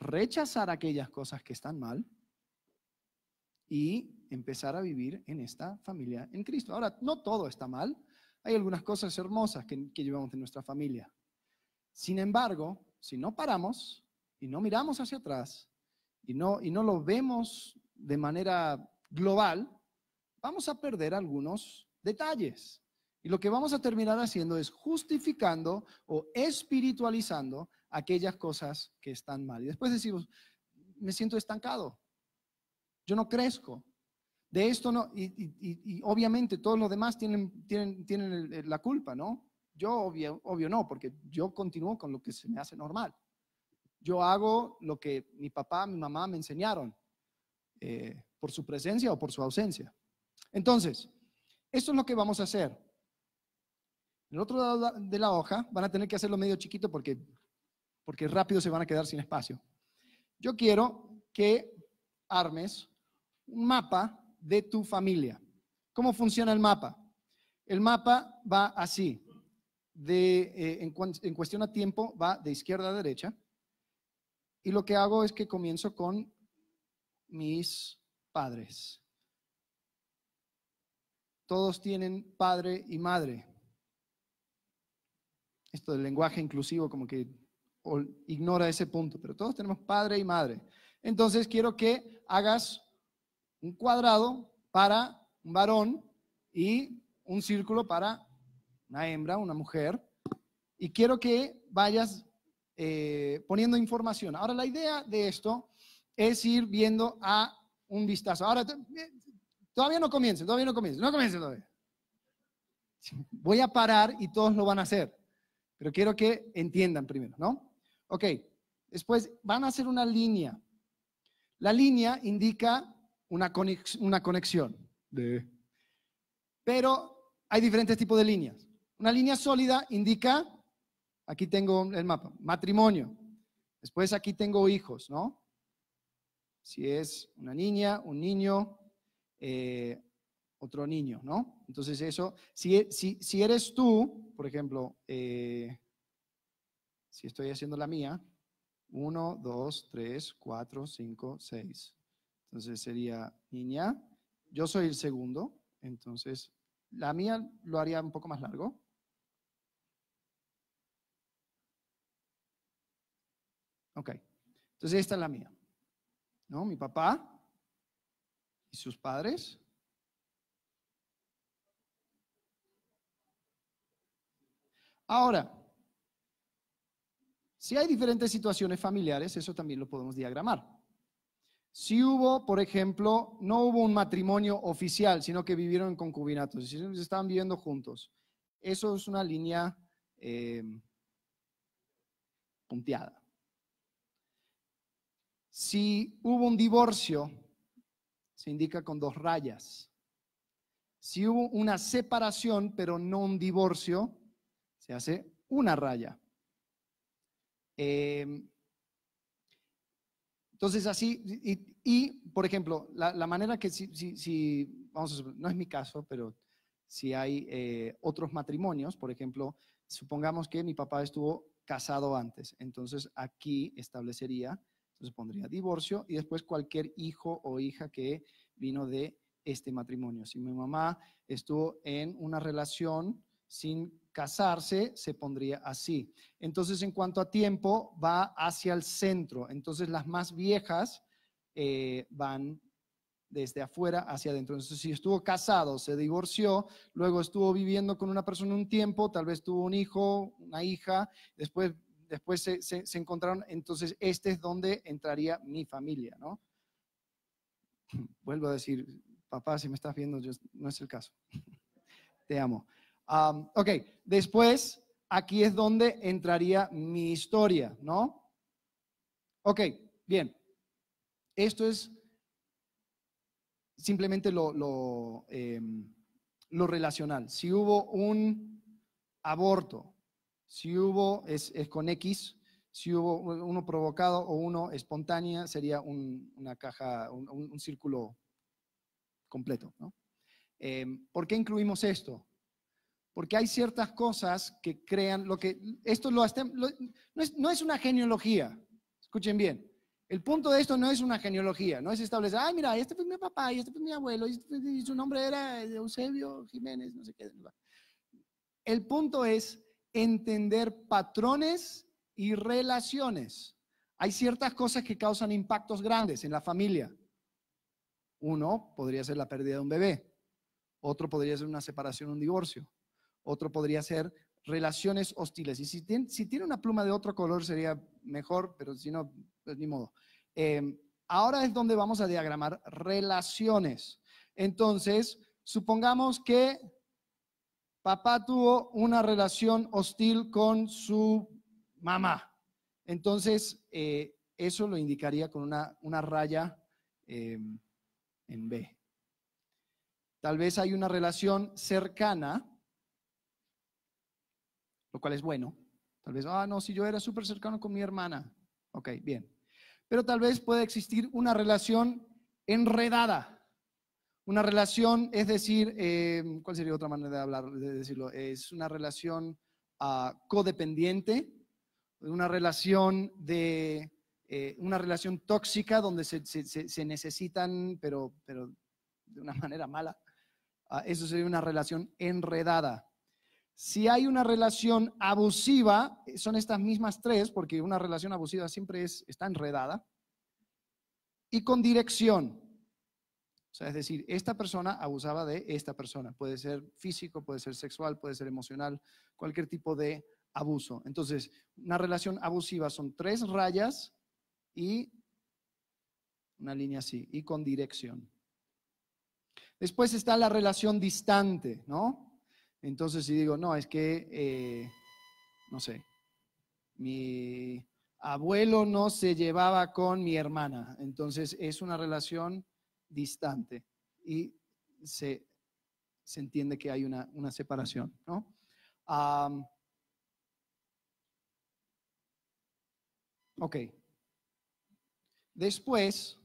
rechazar aquellas cosas que están mal y empezar a vivir en esta familia en Cristo. Ahora, no todo está mal, hay algunas cosas hermosas que, que llevamos en nuestra familia. Sin embargo, si no paramos, y no miramos hacia atrás y no, y no lo vemos de manera global, vamos a perder algunos detalles. Y lo que vamos a terminar haciendo es justificando o espiritualizando aquellas cosas que están mal. Y después decimos, me siento estancado, yo no crezco. De esto no, y, obviamente todos los demás tienen, tienen, tienen la culpa, ¿no? Yo obvio, obvio no, porque yo continúo con lo que se me hace normal. Yo hago lo que mi papá, mi mamá me enseñaron, eh, por su presencia o por su ausencia. Entonces, esto es lo que vamos a hacer. En el otro lado de la hoja van a tener que hacerlo medio chiquito porque, porque rápido se van a quedar sin espacio. Yo quiero que armes un mapa de tu familia. ¿Cómo funciona el mapa? El mapa va así. De, eh, en cuestión a tiempo va de izquierda a derecha. Y lo que hago es que comienzo con mis padres. Todos tienen padre y madre. Esto del lenguaje inclusivo como que ignora ese punto, pero todos tenemos padre y madre. Entonces quiero que hagas un cuadrado para un varón y un círculo para una hembra, una mujer. Y quiero que vayas eh, poniendo información. Ahora, la idea de esto es ir viendo a un vistazo. Ahora, eh, todavía no comiencen, todavía no comiencen, no comiencen todavía. Voy a parar y todos lo van a hacer, pero quiero que entiendan primero, ¿no? Ok, después van a hacer una línea. La línea indica una conexión, una conexión de... Pero hay diferentes tipos de líneas. Una línea sólida indica Aquí tengo el mapa, matrimonio. Después aquí tengo hijos, ¿no? Si es una niña, un niño, eh, otro niño, ¿no? Entonces eso, si, e, eres tú, por ejemplo, eh, si estoy haciendo la mía, uno, dos, tres, cuatro, cinco, seis. Entonces sería niña, yo soy el segundo, entonces la mía lo haría un poco más largo. Ok, entonces esta es la mía. ¿No? Mi papá y sus padres. Ahora, si hay diferentes situaciones familiares, eso también lo podemos diagramar. Si hubo, por ejemplo, no hubo un matrimonio oficial, sino que vivieron en concubinatos si estaban viviendo juntos, eso es una línea eh, punteada. Si hubo un divorcio, se indica con dos rayas. Si hubo una separación, pero no un divorcio, se hace una raya. Em, entonces, así, y, por ejemplo, la, manera que si, vamos a, no es mi caso, pero si hay eh, otros matrimonios, por ejemplo, supongamos que mi papá estuvo casado antes, entonces aquí establecería entonces pondría divorcio y después cualquier hijo o hija que vino de este matrimonio. Si mi mamá estuvo en una relación sin casarse, se pondría así. Entonces, en cuanto a tiempo, va hacia el centro. Entonces, las más viejas eh, van desde afuera hacia adentro. Entonces, si estuvo casado, se divorció, luego estuvo viviendo con una persona un tiempo, tal vez tuvo un hijo, una hija, después después se, encontraron, entonces este es donde entraría mi familia, ¿no? Vuelvo a decir, papá, si me estás viendo, no es el caso. Te amo. ok, después aquí es donde entraría mi historia, ¿no? Ok, bien. Esto es simplemente lo, lo, em, lo relacional. Si hubo un aborto, si hubo, es, con X, si hubo uno provocado o uno espontánea, sería un, una caja, un, círculo completo. ¿no? Em, ¿Por qué incluimos esto? Porque hay ciertas cosas que crean lo que... Esto lo, no, es, una genealogía, escuchen bien. El punto de esto no es una genealogía, no es establecer, ay, mira, este fue mi papá, y este fue mi abuelo, y, este su nombre era Eusebio Jiménez, no sé qué. El punto es entender patrones y relaciones. Hay ciertas cosas que causan impactos grandes en la familia. Uno podría ser la pérdida de un bebé, otro podría ser una separación, un divorcio, otro podría ser relaciones hostiles. Y si tiene, una pluma de otro color sería mejor, pero si no, pues ni modo. Em, ahora es donde vamos a diagramar relaciones. Entonces, supongamos que papá tuvo una relación hostil con su mamá. Entonces, eh, eso lo indicaría con una, raya em, en B. Tal vez hay una relación cercana, lo cual es bueno. Tal vez, ah, no, si yo era súper cercano con mi hermana. Ok, bien. Pero tal vez puede existir una relación enredada una relación, es decir, em, ¿cuál sería otra manera de hablar, de decirlo? Es una relación ah, codependiente, una relación de eh, una relación tóxica donde se, necesitan, pero, pero de una manera mala. Ah, eso sería una relación enredada. Si hay una relación abusiva, son estas mismas tres, porque una relación abusiva siempre está enredada. Y con dirección. O sea, es decir, esta persona abusaba de esta persona. Puede ser físico, puede ser sexual, puede ser emocional, cualquier tipo de abuso. Entonces, una relación abusiva son tres rayas y una línea así, y con dirección. Después está la relación distante, ¿no? Entonces, si digo, no, es que, eh, no sé, mi abuelo no se llevaba con mi hermana, entonces es una relación distante y se, entiende que hay una, una separación, ¿no? ok. Después,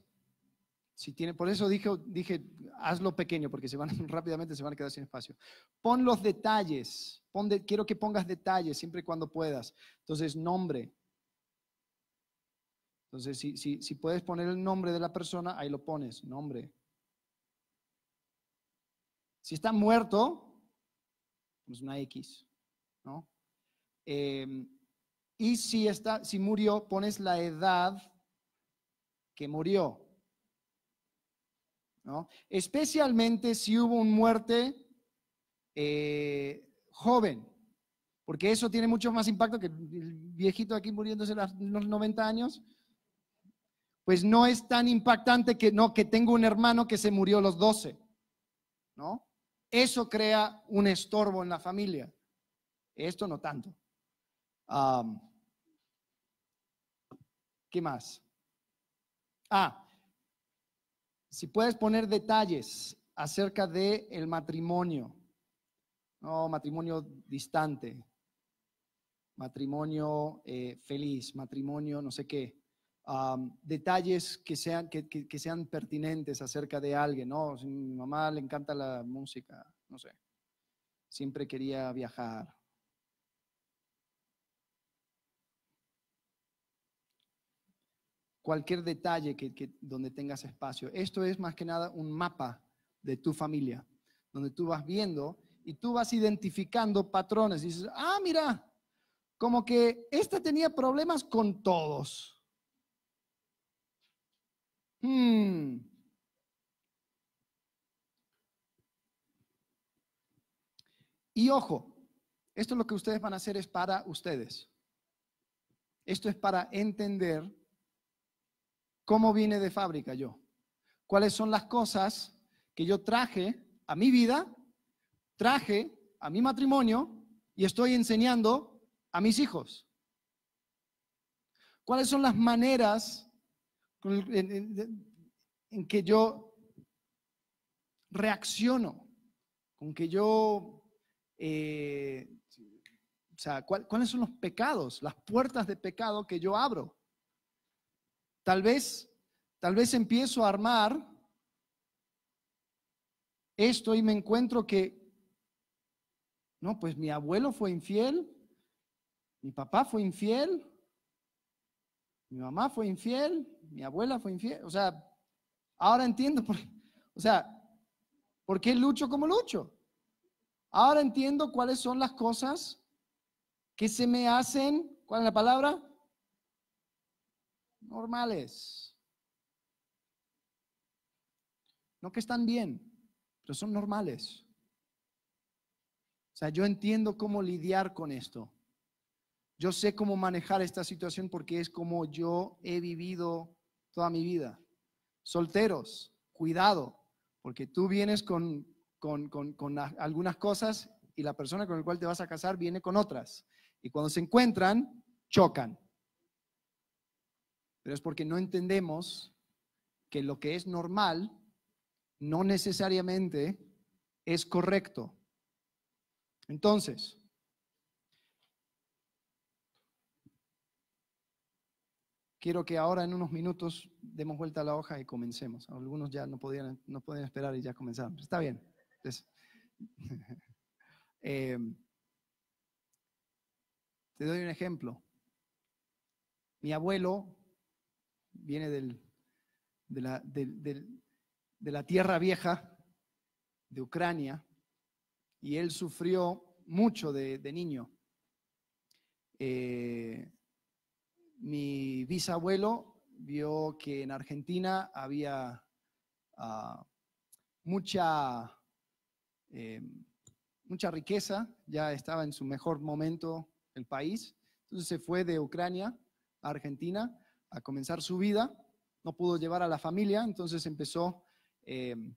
si tiene, por eso dije, dije, hazlo pequeño, porque se van, rápidamente se van a quedar sin espacio. Pon los detalles, quiero que pongas detalles siempre y cuando puedas. Entonces, nombre, entonces, si, si, puedes poner el nombre de la persona, ahí lo pones, nombre. Si está muerto, pones una X, ¿no? Em, y si, está, si murió, pones la edad que murió. ¿no? Especialmente si hubo un muerte eh, joven, porque eso tiene mucho más impacto que el viejito aquí muriéndose a los 90 años pues no es tan impactante que no, que tengo un hermano que se murió a los 12, ¿no? Eso crea un estorbo en la familia. Esto no tanto. ¿Qué más? Ah, si puedes poner detalles acerca del el matrimonio. No, matrimonio distante, matrimonio eh, feliz, matrimonio no sé qué detalles que sean, que, sean pertinentes acerca de alguien, ¿no? mi mamá le encanta la música, no sé, siempre quería viajar. Cualquier detalle que, donde tengas espacio. Esto es más que nada un mapa de tu familia, donde tú vas viendo y tú vas identificando patrones. Y dices, ah, mira, como que esta tenía problemas con todos. Hmm. Y ojo, esto es lo que ustedes van a hacer es para ustedes. Esto es para entender cómo vine de fábrica yo. Cuáles son las cosas que yo traje a mi vida, traje a mi matrimonio y estoy enseñando a mis hijos. ¿Cuáles son las maneras en, que yo reacciono, con que yo, eh, o sea, ¿cuáles son los pecados, las puertas de pecado que yo abro? Tal vez, tal vez empiezo a armar esto y me encuentro que, no, pues mi abuelo fue infiel, mi papá fue infiel, mi mamá fue infiel, mi abuela fue infiel. O sea, ahora entiendo, por, o sea, qué lucho como lucho? Ahora entiendo cuáles son las cosas que se me hacen, ¿cuál es la palabra? Normales. No que están bien, pero son normales. O sea, yo entiendo cómo lidiar con esto. Yo sé cómo manejar esta situación porque es como yo he vivido toda mi vida. Solteros, cuidado, porque tú vienes con, algunas cosas y la persona con la cual te vas a casar viene con otras. Y cuando se encuentran, chocan. Pero es porque no entendemos que lo que es normal no necesariamente es correcto. Entonces, Quiero que ahora en unos minutos demos vuelta a la hoja y comencemos. Algunos ya no podían, no esperar y ya comenzaron. Está bien. Eh, te doy un ejemplo. Mi abuelo viene del, de, la, tierra vieja de Ucrania y él sufrió mucho de, niño. Eh, mi bisabuelo vio que en Argentina había ah, mucha, em, mucha riqueza, ya estaba en su mejor momento el país, entonces se fue de Ucrania a Argentina a comenzar su vida, no pudo llevar a la familia, entonces empezó, em,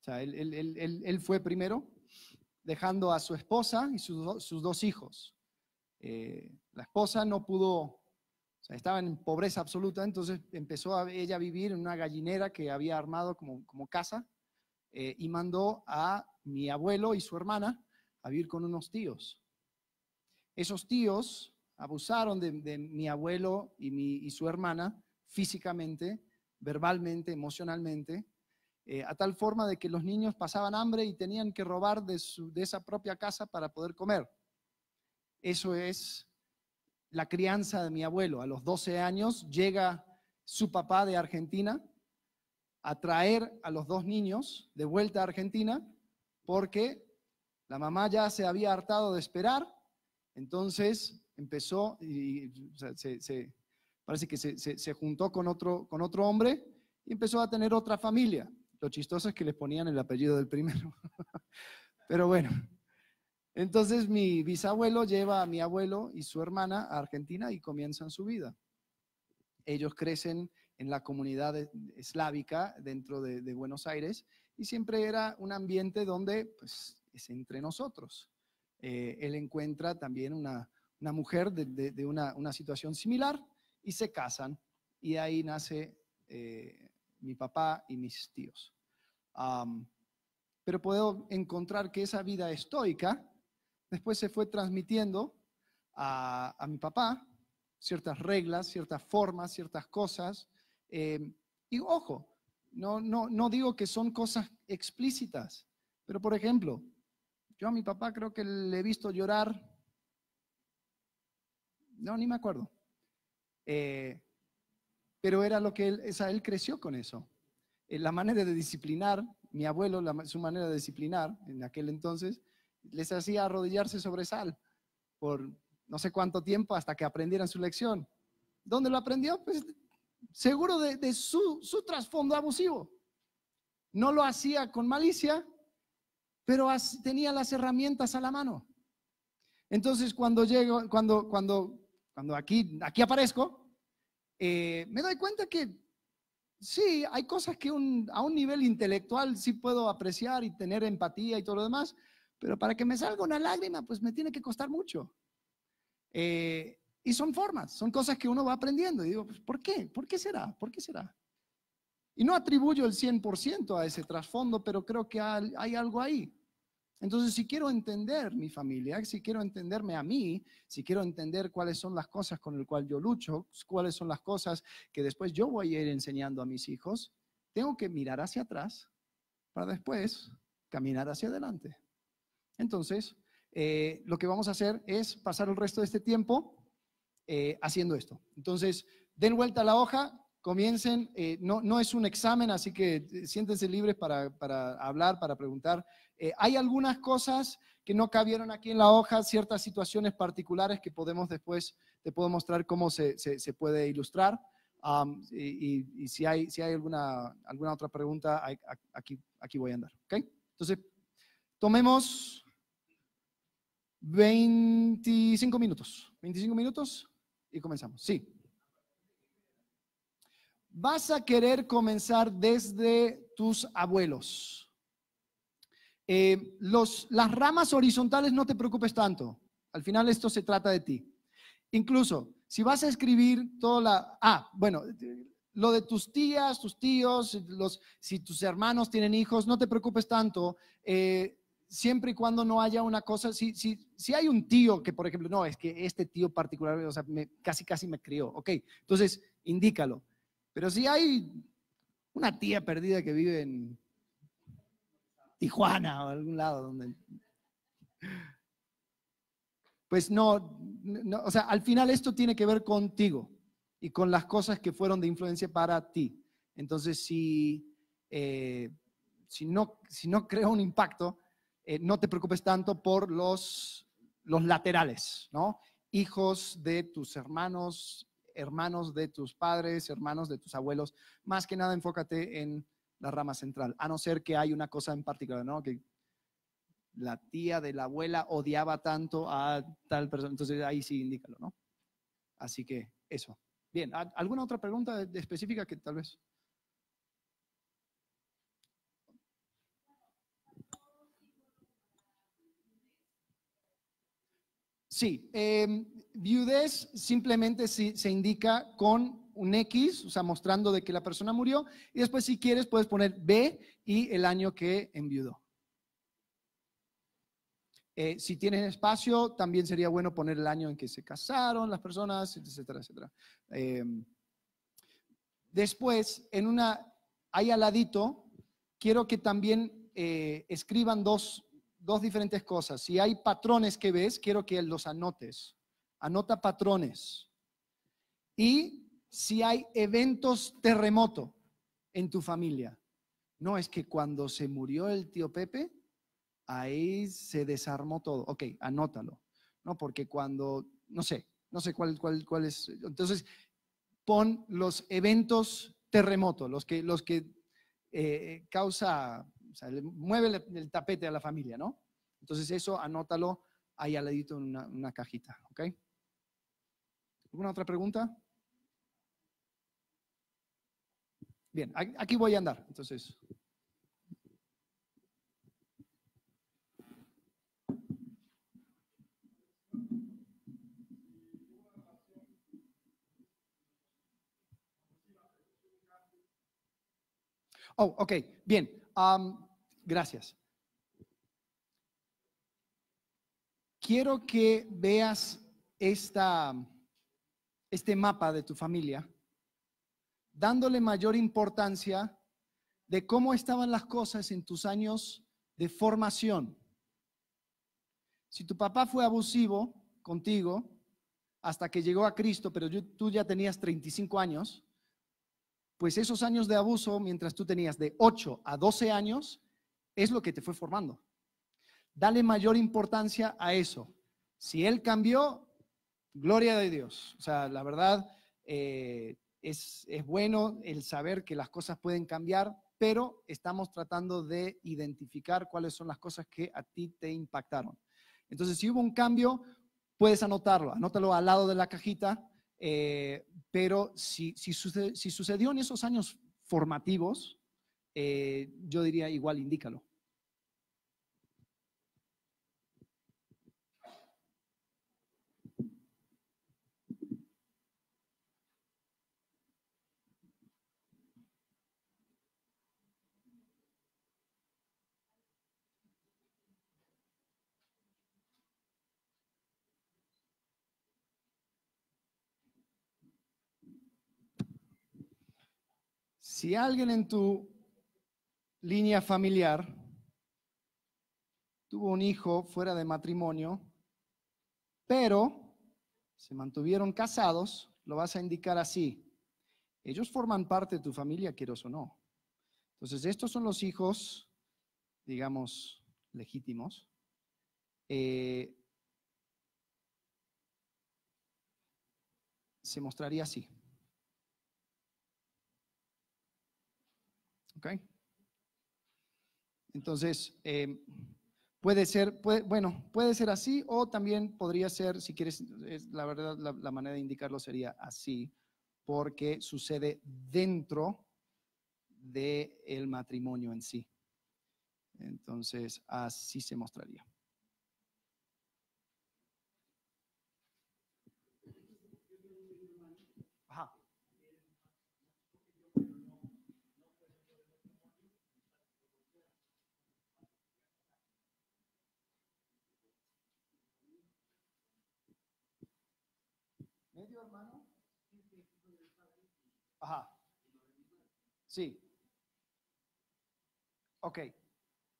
o sea, él, fue primero, dejando a su esposa y sus dos hijos. Eh, la esposa no pudo, o estaba en pobreza absoluta, entonces empezó a, ella a vivir en una gallinera que había armado como, casa eh, y mandó a mi abuelo y su hermana a vivir con unos tíos. Esos tíos abusaron de, mi abuelo y, su hermana físicamente, verbalmente, emocionalmente, eh, a tal forma de que los niños pasaban hambre y tenían que robar de esa propia casa para poder comer. Eso es la crianza de mi abuelo. A los 12 años llega su papá de Argentina a traer a los dos niños de vuelta a Argentina porque la mamá ya se había hartado de esperar, entonces empezó y parece que se, juntó con otro, con otro hombre y empezó a tener otra familia. Lo chistoso es que les ponían el apellido del primero. Pero bueno, entonces mi bisabuelo lleva a mi abuelo y su hermana a Argentina y comienzan su vida. Ellos crecen en la comunidad eslávica dentro de, Buenos Aires y siempre era un ambiente donde pues, es entre nosotros. Eh, él encuentra también una, mujer de, una, situación similar y se casan y ahí nace eh, mi papá y mis tíos. pero puedo encontrar que esa vida estoica Después se fue transmitiendo a, mi papá ciertas reglas, ciertas formas, ciertas cosas. Em, y ojo, no, no, no digo que son cosas explícitas, pero por ejemplo, yo a mi papá creo que le he visto llorar. No, ni me acuerdo. Eh, pero era lo que él, él creció con eso. Eh, la manera de disciplinar, mi abuelo, su manera de disciplinar en aquel entonces, les hacía arrodillarse sobre sal por no sé cuánto tiempo hasta que aprendieran su lección. ¿Dónde lo aprendió? Pues seguro de, su, trasfondo abusivo. No lo hacía con malicia, pero tenía las herramientas a la mano. Entonces, cuando llego, cuando, cuando, cuando aquí, aquí aparezco, eh, me doy cuenta que sí, hay cosas que a un nivel intelectual sí puedo apreciar y tener empatía y todo lo demás, pero para que me salga una lágrima, pues me tiene que costar mucho. Eh, y son formas, son cosas que uno va aprendiendo. Y digo, pues, ¿por qué? ¿Por qué será? ¿Por qué será? Y no atribuyo el 100% a ese trasfondo, pero creo que hay algo ahí. Entonces, si quiero entender mi familia, si quiero entenderme a mí, si quiero entender cuáles son las cosas con las cuales yo lucho, cuáles son las cosas que después yo voy a ir enseñando a mis hijos, tengo que mirar hacia atrás para después caminar hacia adelante. Entonces, eh, lo que vamos a hacer es pasar el resto de este tiempo eh, haciendo esto. Entonces, den vuelta a la hoja, comiencen, eh, no, no, es un examen, así que siéntense libres para, hablar, para preguntar. hay algunas cosas que no cabieron aquí en la hoja, ciertas situaciones particulares que podemos después, te puedo mostrar cómo se, puede ilustrar. Um, y, si hay, si hay alguna, alguna otra pregunta, aquí, aquí voy a andar. ¿okay? Entonces, Tomemos 25 minutos. 25 minutos y comenzamos. Sí. Vas a querer comenzar desde tus abuelos. Eh, los, las ramas horizontales no te preocupes tanto. Al final esto se trata de ti. Incluso, si vas a escribir toda la... Ah, bueno, lo de tus tías, tus tíos, los, si tus hermanos tienen hijos, no te preocupes tanto. Eh, siempre y cuando no haya una cosa, si, si, hay un tío que, por ejemplo, no, es que este tío particular, o sea, me, casi, casi me crió, ok, entonces indícalo. Pero si hay una tía perdida que vive en Tijuana o algún lado donde... Pues no, o sea, al final esto tiene que ver contigo y con las cosas que fueron de influencia para ti. Entonces, si, eh, si, no, si no creo un impacto, eh, no te preocupes tanto por los, los laterales, ¿no? Hijos de tus hermanos, hermanos de tus padres, hermanos de tus abuelos. Más que nada enfócate en la rama central, a no ser que hay una cosa en particular, ¿no? Que la tía de la abuela odiaba tanto a tal persona, entonces ahí sí indícalo, ¿no? Así que eso. Bien, ¿alguna otra pregunta específica que tal vez? Sí, em, viudez simplemente se indica con un X, o sea, mostrando de que la persona murió, y después si quieres puedes poner B y el año que enviudó. Eh, si tienen espacio, también sería bueno poner el año en que se casaron las personas, etcétera, etcétera. Em, después, en una, ahí al ladito, quiero que también eh, escriban dos dos diferentes cosas. Si hay patrones que ves, quiero que los anotes. Anota patrones. Y si hay eventos terremoto en tu familia. No, es que cuando se murió el tío Pepe, ahí se desarmó todo. Ok, anótalo. No, porque cuando, no sé, no sé cuál, cuál, es. Entonces, pon los eventos terremoto, los que, los que eh, causa o sea, mueve el, tapete a la familia, ¿no? Entonces eso anótalo ahí al ladito en una, una cajita, ¿ok? ¿Alguna otra pregunta? Bien, aquí voy a andar, entonces. Oh, ok, bien gracias. Quiero que veas esta, este mapa de tu familia, dándole mayor importancia de cómo estaban las cosas en tus años de formación. Si tu papá fue abusivo contigo hasta que llegó a Cristo, pero tú ya tenías 35 años, pues esos años de abuso, mientras tú tenías de 8 a 12 años, es lo que te fue formando. Dale mayor importancia a eso. Si él cambió, gloria de Dios. O sea, la verdad, eh, es bueno el saber que las cosas pueden cambiar, pero estamos tratando de identificar cuáles son las cosas que a ti te impactaron. Entonces, si hubo un cambio, puedes anotarlo. Anótalo al lado de la cajita eh, pero si, si, sucedió, si, sucedió en esos años formativos, eh, yo diría igual indícalo. Si alguien en tu línea familiar tuvo un hijo fuera de matrimonio, pero se mantuvieron casados, lo vas a indicar así. Ellos forman parte de tu familia, ¿quiero o no. Entonces, estos son los hijos, digamos, legítimos. Eh, se mostraría así. ¿Ok? Entonces, eh, puede ser, bueno, puede ser así o también podría ser, si quieres, es, la verdad, la, manera de indicarlo sería así, porque sucede dentro del matrimonio en sí. Entonces, así se mostraría. Este, Ajá. Sí. Ok.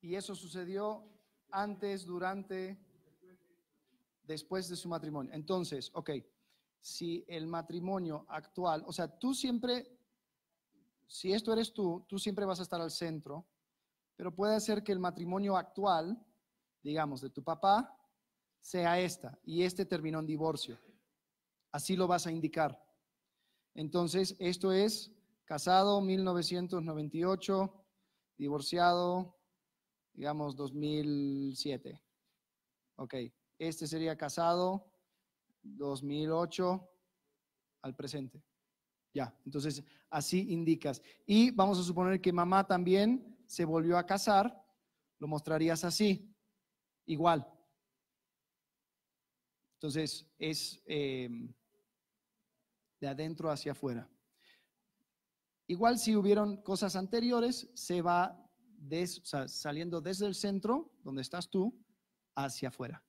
Y eso sucedió antes, durante, después de su matrimonio. Entonces, ok, si el matrimonio actual, o sea, tú siempre, si esto eres tú, tú siempre vas a estar al centro, pero puede ser que el matrimonio actual, digamos, de tu papá, sea esta, y este terminó en divorcio así lo vas a indicar. Entonces, esto es casado 1998, divorciado, digamos, 2007. Ok, este sería casado 2008 al presente. Ya, entonces así indicas. Y vamos a suponer que mamá también se volvió a casar, lo mostrarías así, igual. Entonces es... Eh, de adentro hacia afuera. Igual si hubieron cosas anteriores, se va saliendo desde el centro, donde estás tú, hacia afuera.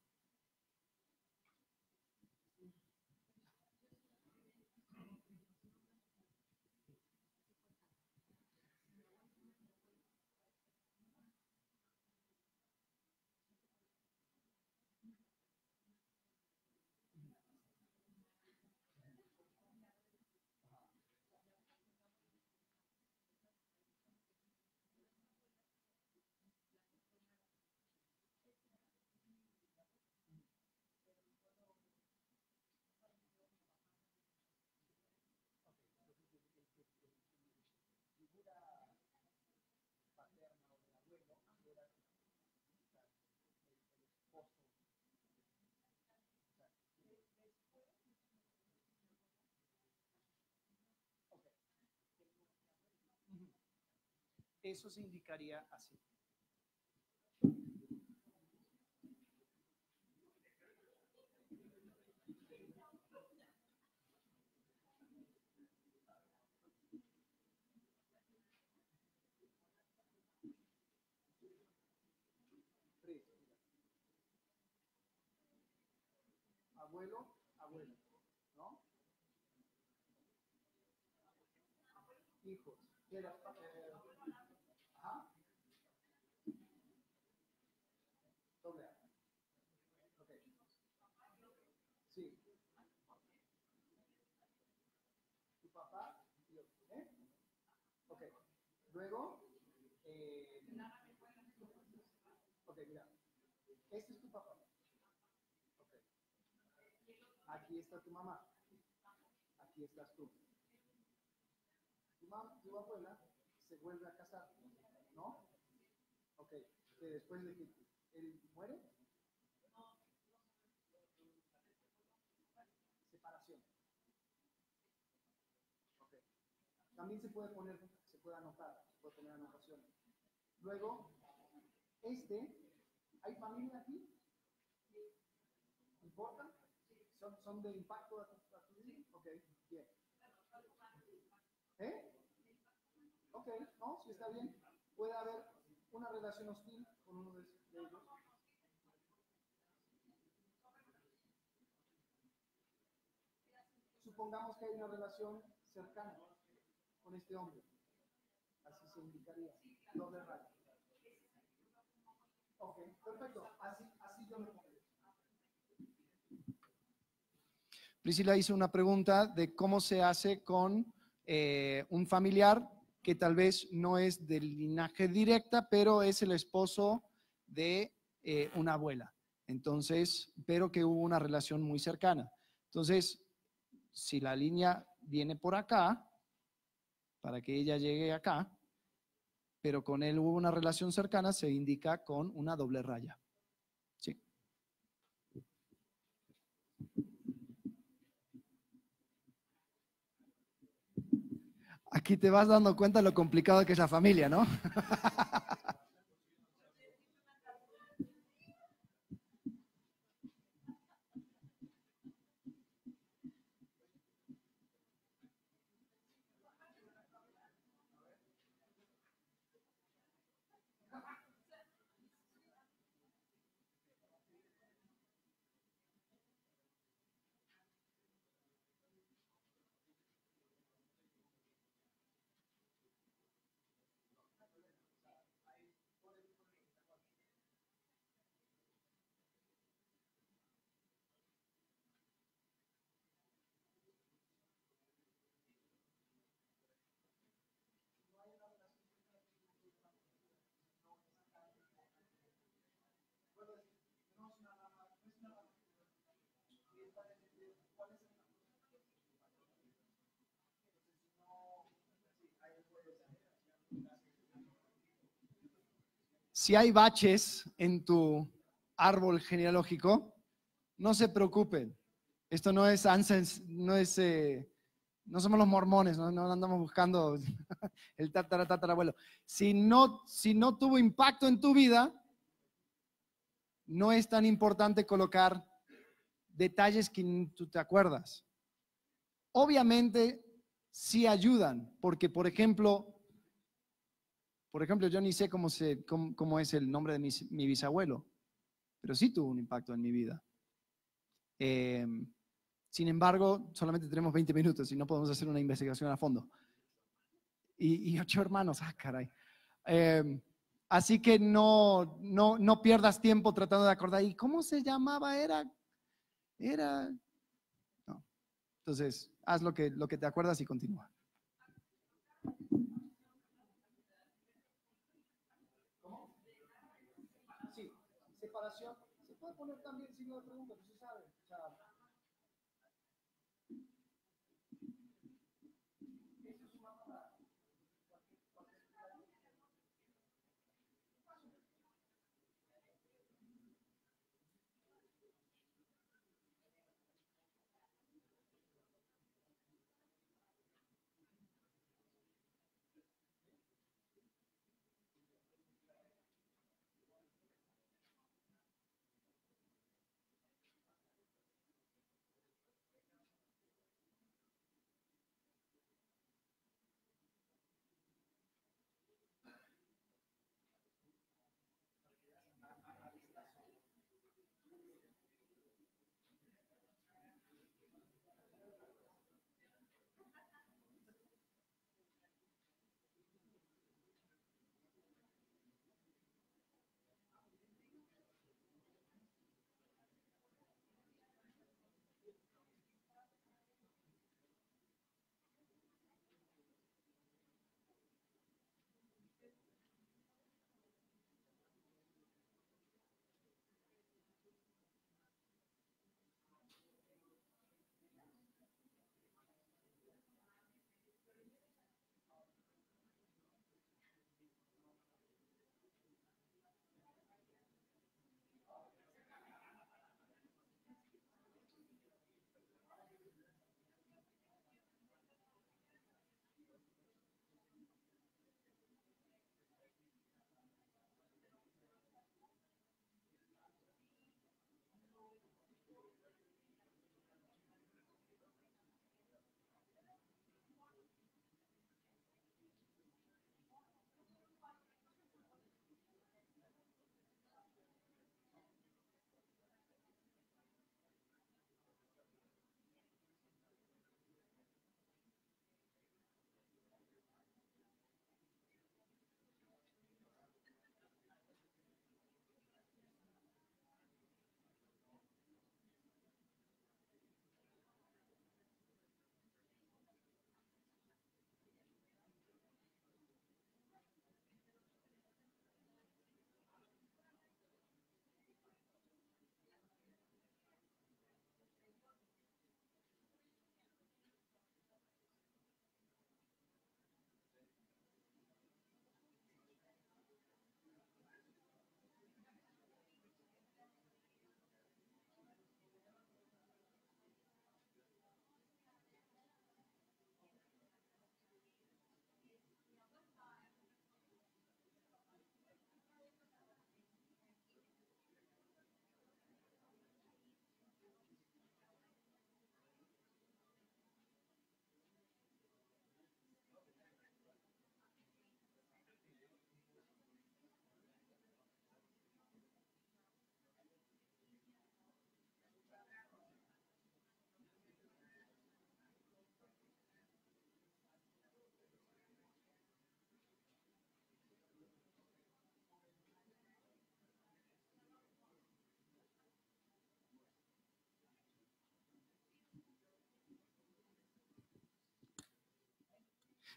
eso se indicaría así. abuelo, abuelo, ¿no? Hijos. Doble Sí. Tu papá Ok. Luego. Eh, ok, mira. Este es tu papá. Ok. Aquí está tu mamá. Aquí estás tú. Tu, mamá, tu abuela se vuelve a casar ¿No? Ok, que después de que él muere. Separación. Ok. También se puede poner, se puede anotar, se puede poner anotación. Luego, este, ¿hay familia aquí? ¿Importa? ¿Son, son de impacto Ok, bien. ¿Eh? Ok, no, si está bien puede haber una relación hostil con uno de ellos. Supongamos que hay una relación cercana con este hombre. Así se indicaría. Doble raya. Ok, perfecto. Así, así yo me pongo. Priscila hizo una pregunta de cómo se hace con eh, un familiar que tal vez no es del linaje directa, pero es el esposo de eh, una abuela. Entonces, pero que hubo una relación muy cercana. Entonces, si la línea viene por acá, para que ella llegue acá, pero con él hubo una relación cercana, se indica con una doble raya. ¿Sí? Aquí te vas dando cuenta de lo complicado que es la familia, ¿no? Si hay baches en tu árbol genealógico, no se preocupen. Esto no es, no es, eh, no somos los mormones, no, andamos buscando el tatara, Si no, si no tuvo impacto en tu vida, no es tan importante colocar detalles que tú te acuerdas. Obviamente sí ayudan, porque por ejemplo, por ejemplo, yo ni sé cómo, cómo, es el nombre de mi, bisabuelo, pero sí tuvo un impacto en mi vida. Em, sin embargo, solamente tenemos 20 minutos y no podemos hacer una investigación a fondo. Y, ocho hermanos, ah, caray. Em, así que no, no, no pierdas tiempo tratando de acordar. ¿Y cómo se llamaba? Era, era, entonces, haz lo que, lo que te acuerdas y continúa. poner también signo de pregunta, pues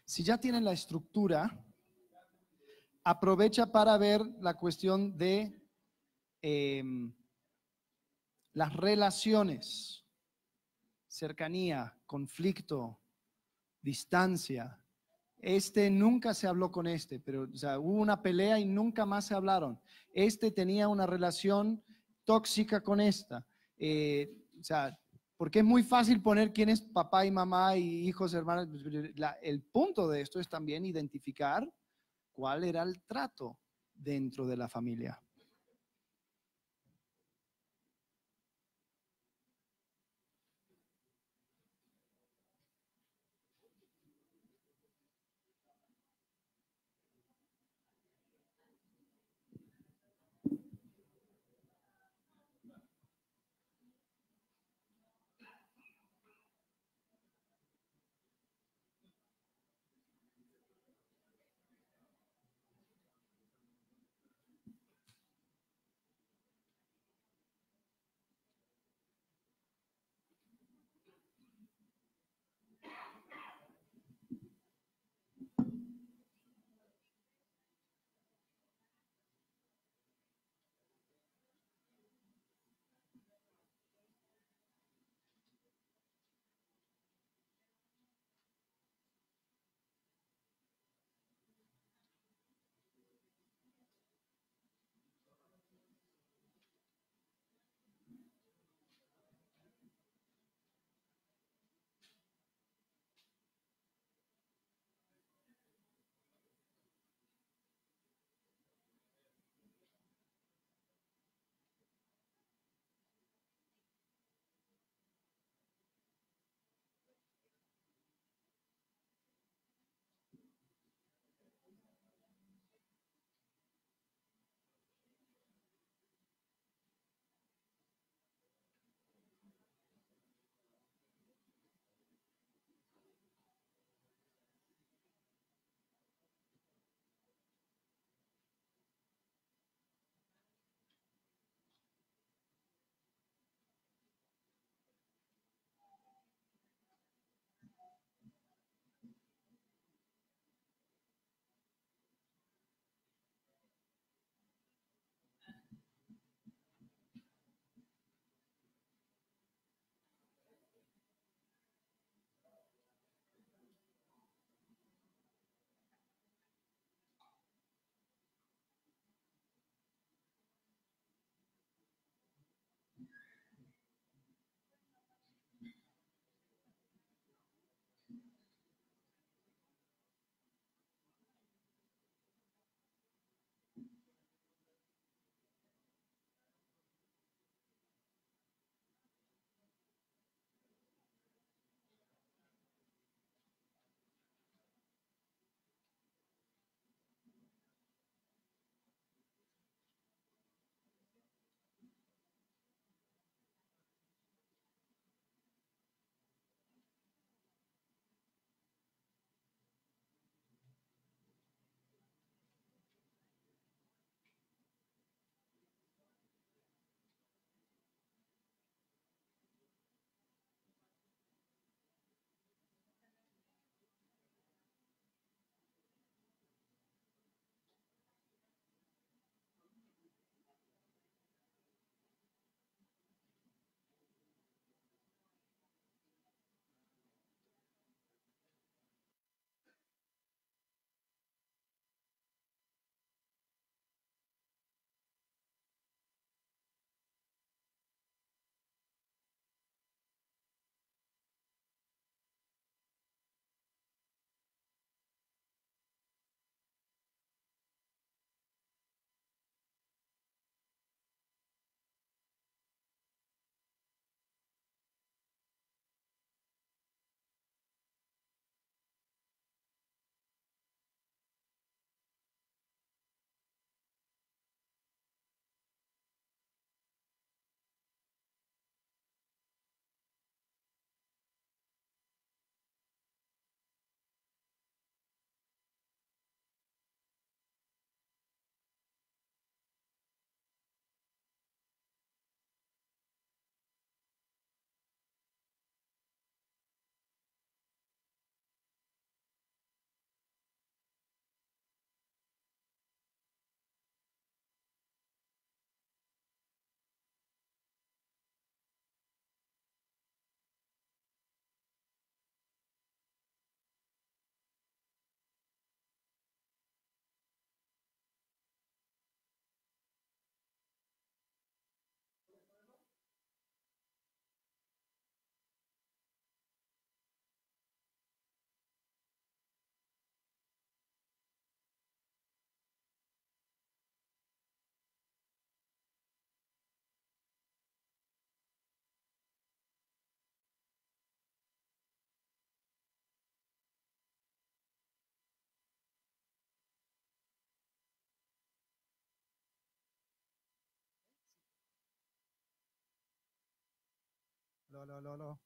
Si ya tienen la estructura, aprovecha para ver la cuestión de em, las relaciones, cercanía, conflicto, distancia. Este nunca se habló con este, pero hubo una pelea y nunca más se hablaron. Este tenía una relación tóxica con esta. Eh, o sea, porque es muy fácil poner quién es papá y mamá y hijos, hermanos. Pues, pues, el punto de esto es también identificar cuál era el trato dentro de la familia.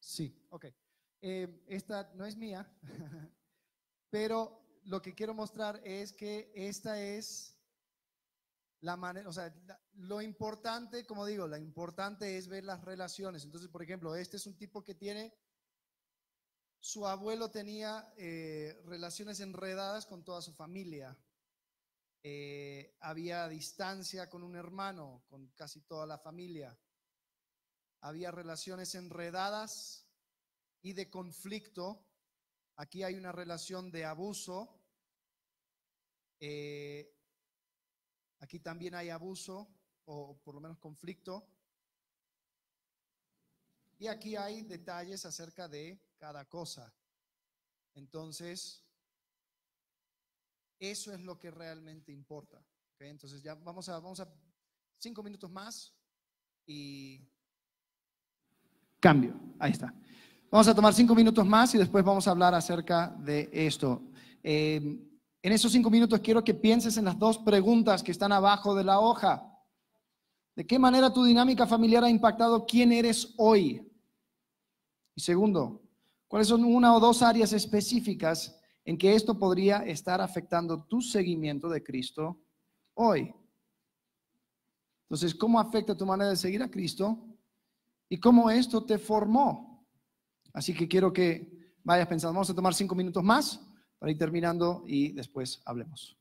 Sí, ok. Eh, esta no es mía, pero lo que quiero mostrar es que esta es la manera, o sea, lo importante, como digo, lo importante es ver las relaciones. Entonces, por ejemplo, este es un tipo que tiene, su abuelo tenía eh, relaciones enredadas con toda su familia. Eh, había distancia con un hermano, con casi toda la familia había relaciones enredadas y de conflicto. Aquí hay una relación de abuso. Eh, aquí también hay abuso, o por lo menos conflicto. Y aquí hay detalles acerca de cada cosa. Entonces, eso es lo que realmente importa. Entonces ya vamos a, vamos a cinco minutos más y Cambio. Ahí está. Vamos a tomar cinco minutos más y después vamos a hablar acerca de esto. Em, en esos cinco minutos quiero que pienses en las dos preguntas que están abajo de la hoja. ¿De qué manera tu dinámica familiar ha impactado quién eres hoy? Y segundo, ¿cuáles son una o dos áreas específicas en que esto podría estar afectando tu seguimiento de Cristo hoy? Entonces, ¿cómo afecta tu manera de seguir a Cristo y cómo esto te formó. Así que quiero que vayas pensando. Vamos a tomar cinco minutos más para ir terminando y después hablemos.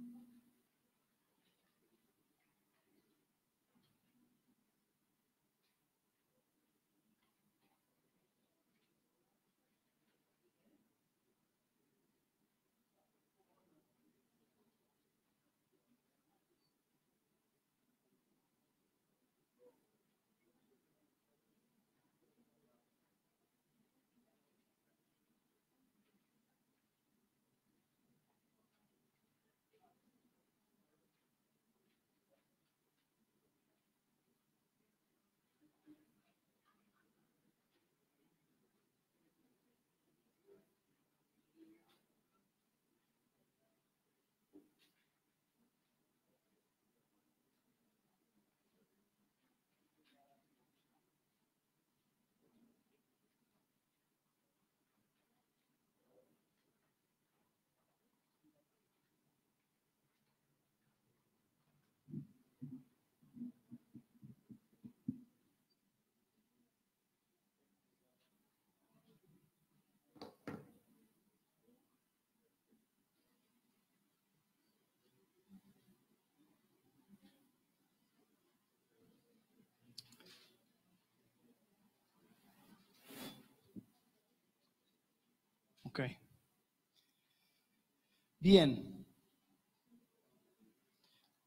Bien.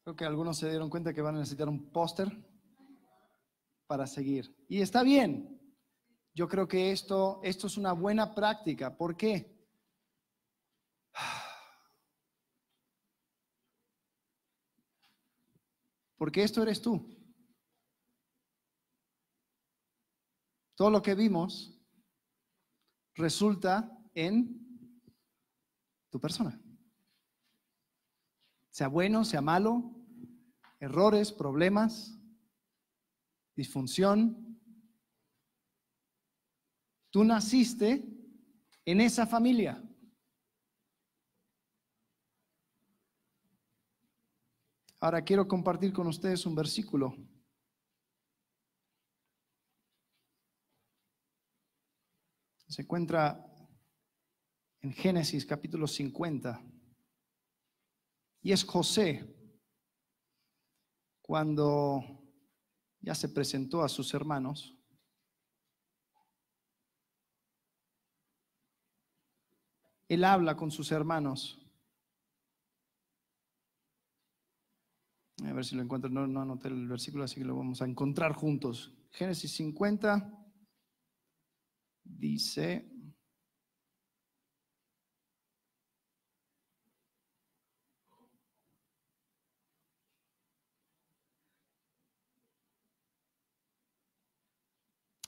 Creo que algunos se dieron cuenta que van a necesitar un póster para seguir. Y está bien. Yo creo que esto, esto es una buena práctica. ¿Por qué? Porque esto eres tú. Todo lo que vimos resulta en tu persona. Sea bueno, sea malo, errores, problemas, disfunción. Tú naciste en esa familia. Ahora quiero compartir con ustedes un versículo. Se encuentra en Génesis capítulo 50. Y es José cuando ya se presentó a sus hermanos. Él habla con sus hermanos. A ver si lo encuentro, no, anoté el versículo, así que lo vamos a encontrar juntos. Génesis 50 dice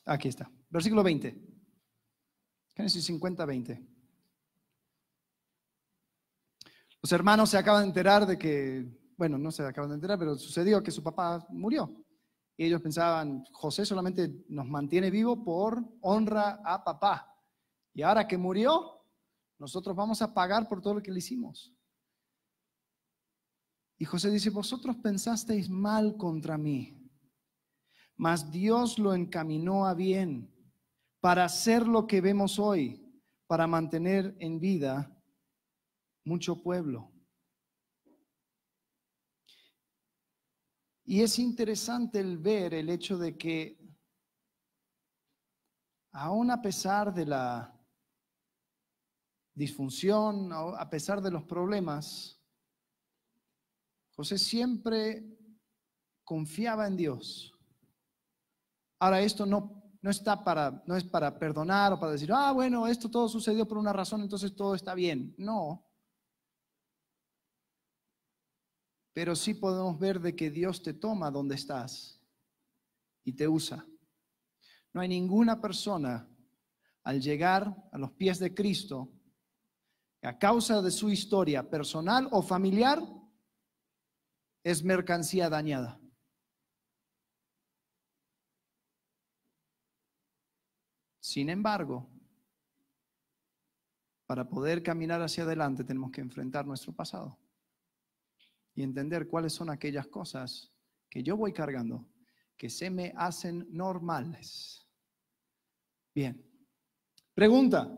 Aquí está, versículo 20. Génesis 50, 20. Los hermanos se acaban de enterar de que, bueno, no se acaban de enterar, pero sucedió que su papá murió. Y ellos pensaban, José solamente nos mantiene vivo por honra a papá. Y ahora que murió, nosotros vamos a pagar por todo lo que le hicimos. Y José dice, vosotros pensasteis mal contra mí mas Dios lo encaminó a bien para hacer lo que vemos hoy, para mantener en vida mucho pueblo. Y es interesante el ver el hecho de que, aun a pesar de la disfunción, a pesar de los problemas, José siempre confiaba en Dios. Ahora, esto no, no, está para, no es para perdonar o para decir, ah, bueno, esto todo sucedió por una razón, entonces todo está bien. No. Pero sí podemos ver de que Dios te toma donde estás y te usa. No hay ninguna persona al llegar a los pies de Cristo a causa de su historia personal o familiar es mercancía dañada. Sin embargo, para poder caminar hacia adelante tenemos que enfrentar nuestro pasado y entender cuáles son aquellas cosas que yo voy cargando, que se me hacen normales. Bien. Pregunta.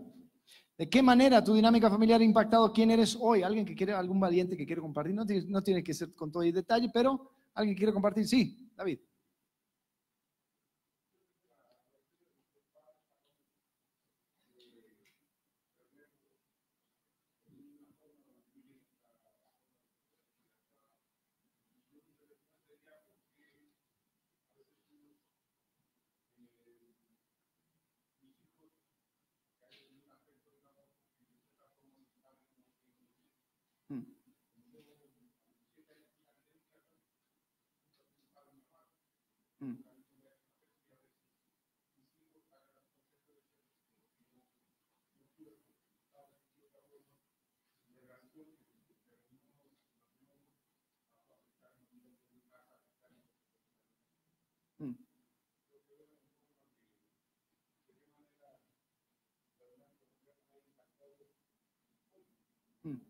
¿De qué manera tu dinámica familiar ha impactado quién eres hoy? ¿Alguien que quiere, algún valiente que quiere compartir? No, tiene que ser con todo el detalle, pero alguien quiere compartir. Sí, David. Mm. Mm.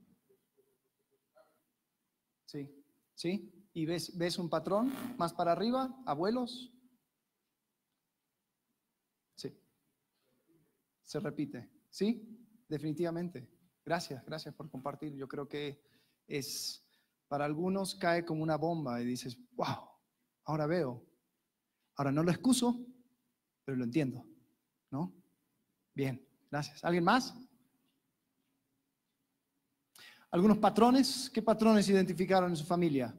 Sí, sí. ¿Y ves, ves un patrón más para arriba? ¿Abuelos? Sí. Se repite. ¿Sí? Definitivamente. Gracias, gracias por compartir. Yo creo que es, para algunos cae como una bomba y dices, wow, ahora veo. Ahora no lo excuso, pero lo entiendo, ¿no? Bien, gracias. ¿Alguien más? ¿Algunos patrones? ¿Qué patrones identificaron en su familia?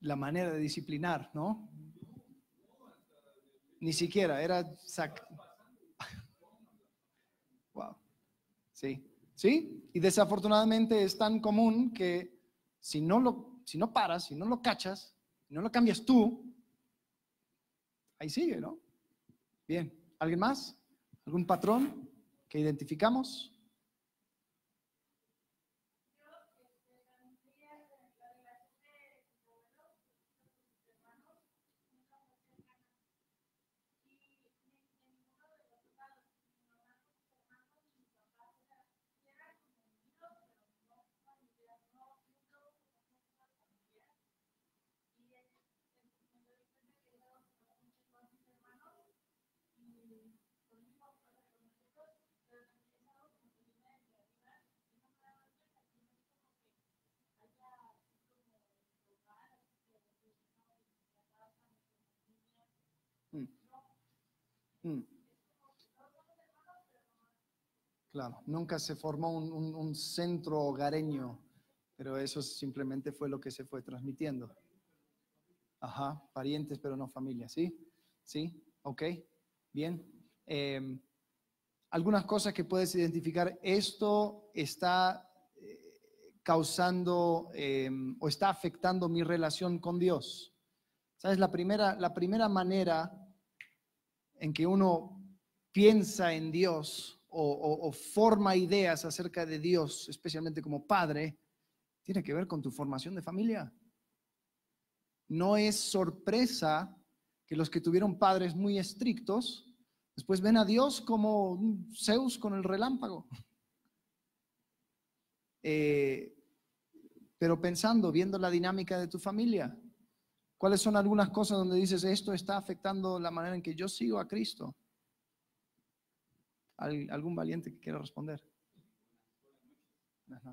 la manera de disciplinar, ¿no? Ni siquiera, era... wow. Sí, sí. Y desafortunadamente es tan común que si no lo, si no paras, si no lo cachas, si no lo cambias tú, ahí sigue, ¿no? Bien. ¿Alguien más? ¿Algún patrón que identificamos? Mm. Claro, nunca se formó un, centro hogareño, pero eso simplemente fue lo que se fue transmitiendo. Ajá, parientes pero no familia, ¿sí? ¿Sí? ¿Ok? Bien. Em, algunas cosas que puedes identificar, esto está eh, causando em, o está afectando mi relación con Dios. ¿Sabes? La primera, la primera manera en que uno piensa en Dios o, forma ideas acerca de Dios, especialmente como padre, tiene que ver con tu formación de familia. No es sorpresa que los que tuvieron padres muy estrictos, después ven a Dios como Zeus con el relámpago. Eh, pero pensando, viendo la dinámica de tu familia, ¿Cuáles son algunas cosas donde dices, esto está afectando la manera en que yo sigo a Cristo? ¿Algún valiente que quiera responder? Buenas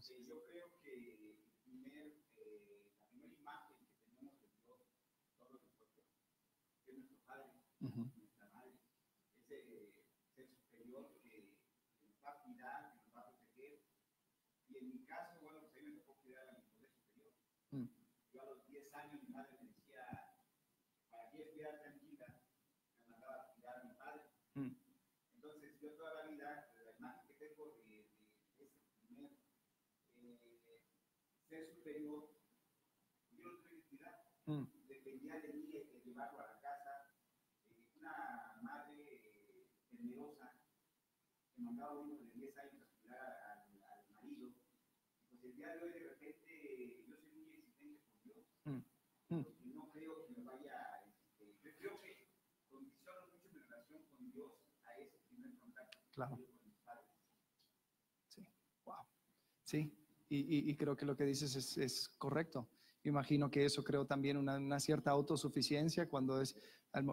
Sí, y, creo que lo que dices es, correcto. Imagino que eso creo también una, cierta autosuficiencia cuando es,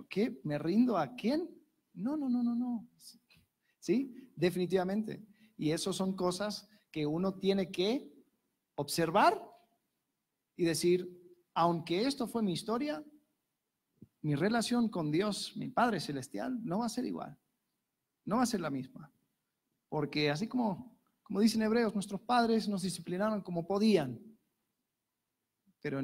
¿qué? ¿Me rindo a quién? No, no, no, no, no. Sí, definitivamente. Y eso son cosas que uno tiene que observar y decir, aunque esto fue mi historia, mi relación con Dios, mi Padre Celestial, no va a ser igual. No va a ser la misma. Porque así como, como dicen hebreos, nuestros padres nos disciplinaron como podían. Pero de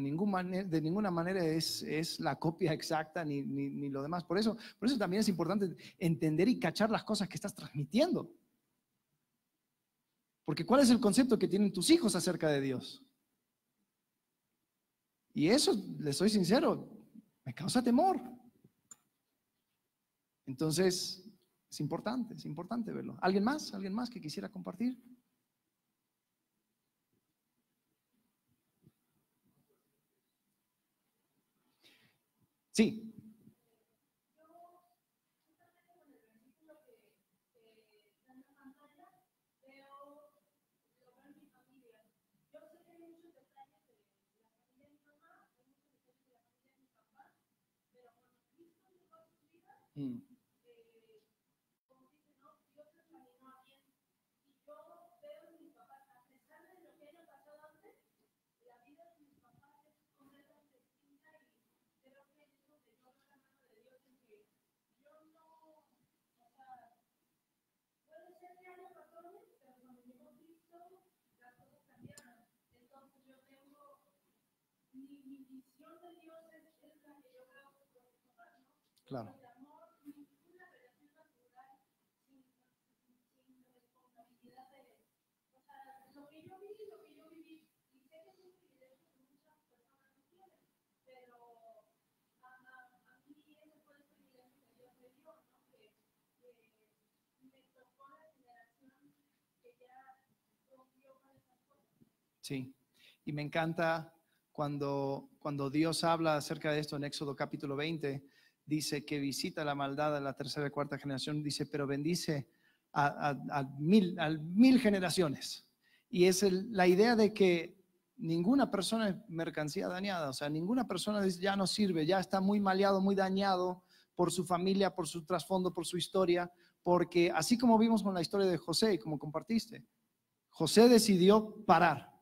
ninguna manera es, es la copia exacta ni, ni, lo demás. Por eso, por eso también es importante entender y cachar las cosas que estás transmitiendo. Porque ¿cuál es el concepto que tienen tus hijos acerca de Dios? Y eso, le soy sincero, me causa temor. Entonces, es importante, es importante verlo. ¿Alguien más? ¿Alguien más que quisiera compartir? Sí. Yo, justamente con el artículo que está en la pantalla, veo lo grande de mi familia. Yo sé que hay muchos detalles de la familia de mi papá, pero cuando Cristo lleva su vida. La visión de Dios es la que yo creo que ¿no? Claro. Porque el amor no es una relación natural sin responsabilidad de. O sea, lo que yo vi lo que yo viví. Y sé que es un privilegio que muchas personas no tienen, pero a mí eso puede ser la privilegio de Dios, porque me tocó la generación que ya lo para esta forma. Sí. Y me encanta cuando, cuando Dios habla acerca de esto en Éxodo capítulo 20, dice que visita la maldad a la tercera y cuarta generación, dice, pero bendice a, mil, a mil generaciones. Y es la idea de que ninguna persona es mercancía dañada, o sea, ninguna persona ya no sirve, ya está muy maleado, muy dañado por su familia, por su trasfondo, por su historia, porque así como vimos con la historia de José y como compartiste, José decidió parar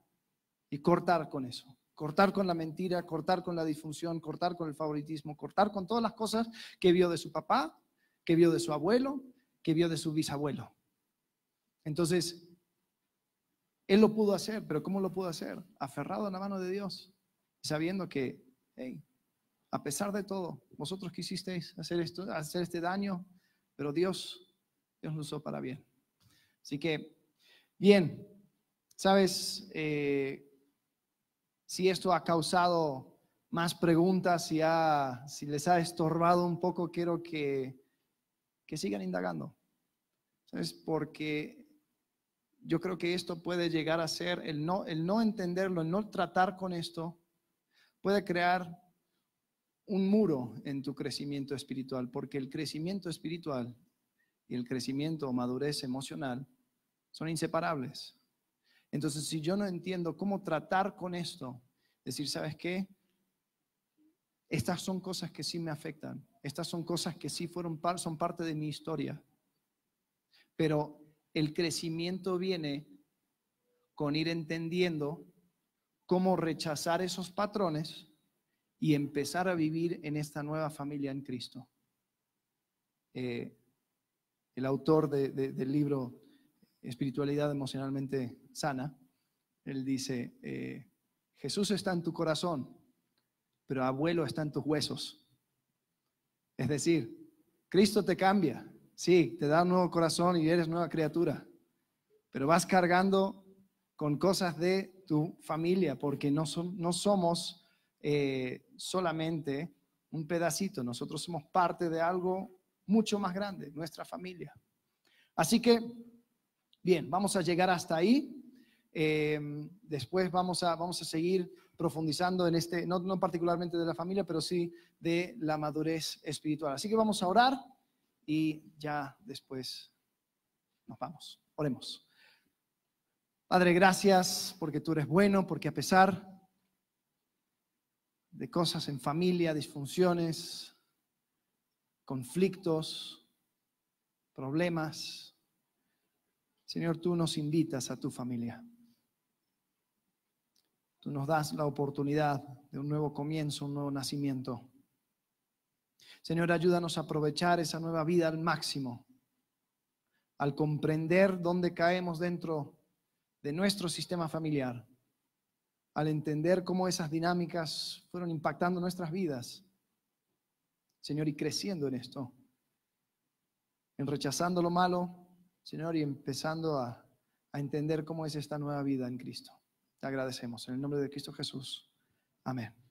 y cortar con eso cortar con la mentira, cortar con la disfunción, cortar con el favoritismo, cortar con todas las cosas que vio de su papá, que vio de su abuelo, que vio de su bisabuelo. Entonces, él lo pudo hacer, pero ¿cómo lo pudo hacer? Aferrado a la mano de Dios, sabiendo que, hey, a pesar de todo, vosotros quisisteis hacer, esto, hacer este daño, pero Dios, Dios lo usó para bien. Así que, bien, sabes, eh, si esto ha causado más preguntas, si, si les ha estorbado un poco, quiero que, sigan indagando. Es Porque yo creo que esto puede llegar a ser el no, el no entenderlo, el no tratar con esto, puede crear un muro en tu crecimiento espiritual, porque el crecimiento espiritual y el crecimiento o madurez emocional son inseparables. Entonces, si yo no entiendo cómo tratar con esto, decir, ¿sabes qué? Estas son cosas que sí me afectan. Estas son cosas que sí fueron son parte de mi historia. Pero el crecimiento viene con ir entendiendo cómo rechazar esos patrones y empezar a vivir en esta nueva familia en Cristo. Eh, el autor del libro espiritualidad emocionalmente sana, él dice, eh, Jesús está en tu corazón, pero abuelo está en tus huesos. Es decir, Cristo te cambia, sí, te da un nuevo corazón y eres nueva criatura, pero vas cargando con cosas de tu familia, porque no, somos eh, solamente un pedacito, nosotros somos parte de algo mucho más grande, nuestra familia. Así que Bien, vamos a llegar hasta ahí. Eh, después vamos a, vamos a seguir profundizando en este, no particularmente de la familia, pero sí de la madurez espiritual. Así que vamos a orar y ya después nos vamos. Oremos. Padre, gracias porque tú eres bueno, porque a pesar de cosas en familia, disfunciones, conflictos, problemas, Señor, tú nos invitas a tu familia. Tú nos das la oportunidad de un nuevo comienzo, un nuevo nacimiento. Señor, ayúdanos a aprovechar esa nueva vida al máximo, al comprender dónde caemos dentro de nuestro sistema familiar, al entender cómo esas dinámicas fueron impactando nuestras vidas. Señor, y creciendo en esto, en rechazando lo malo, Señor, y empezando a, entender cómo es esta nueva vida en Cristo. Te agradecemos. En el nombre de Cristo Jesús. Amén.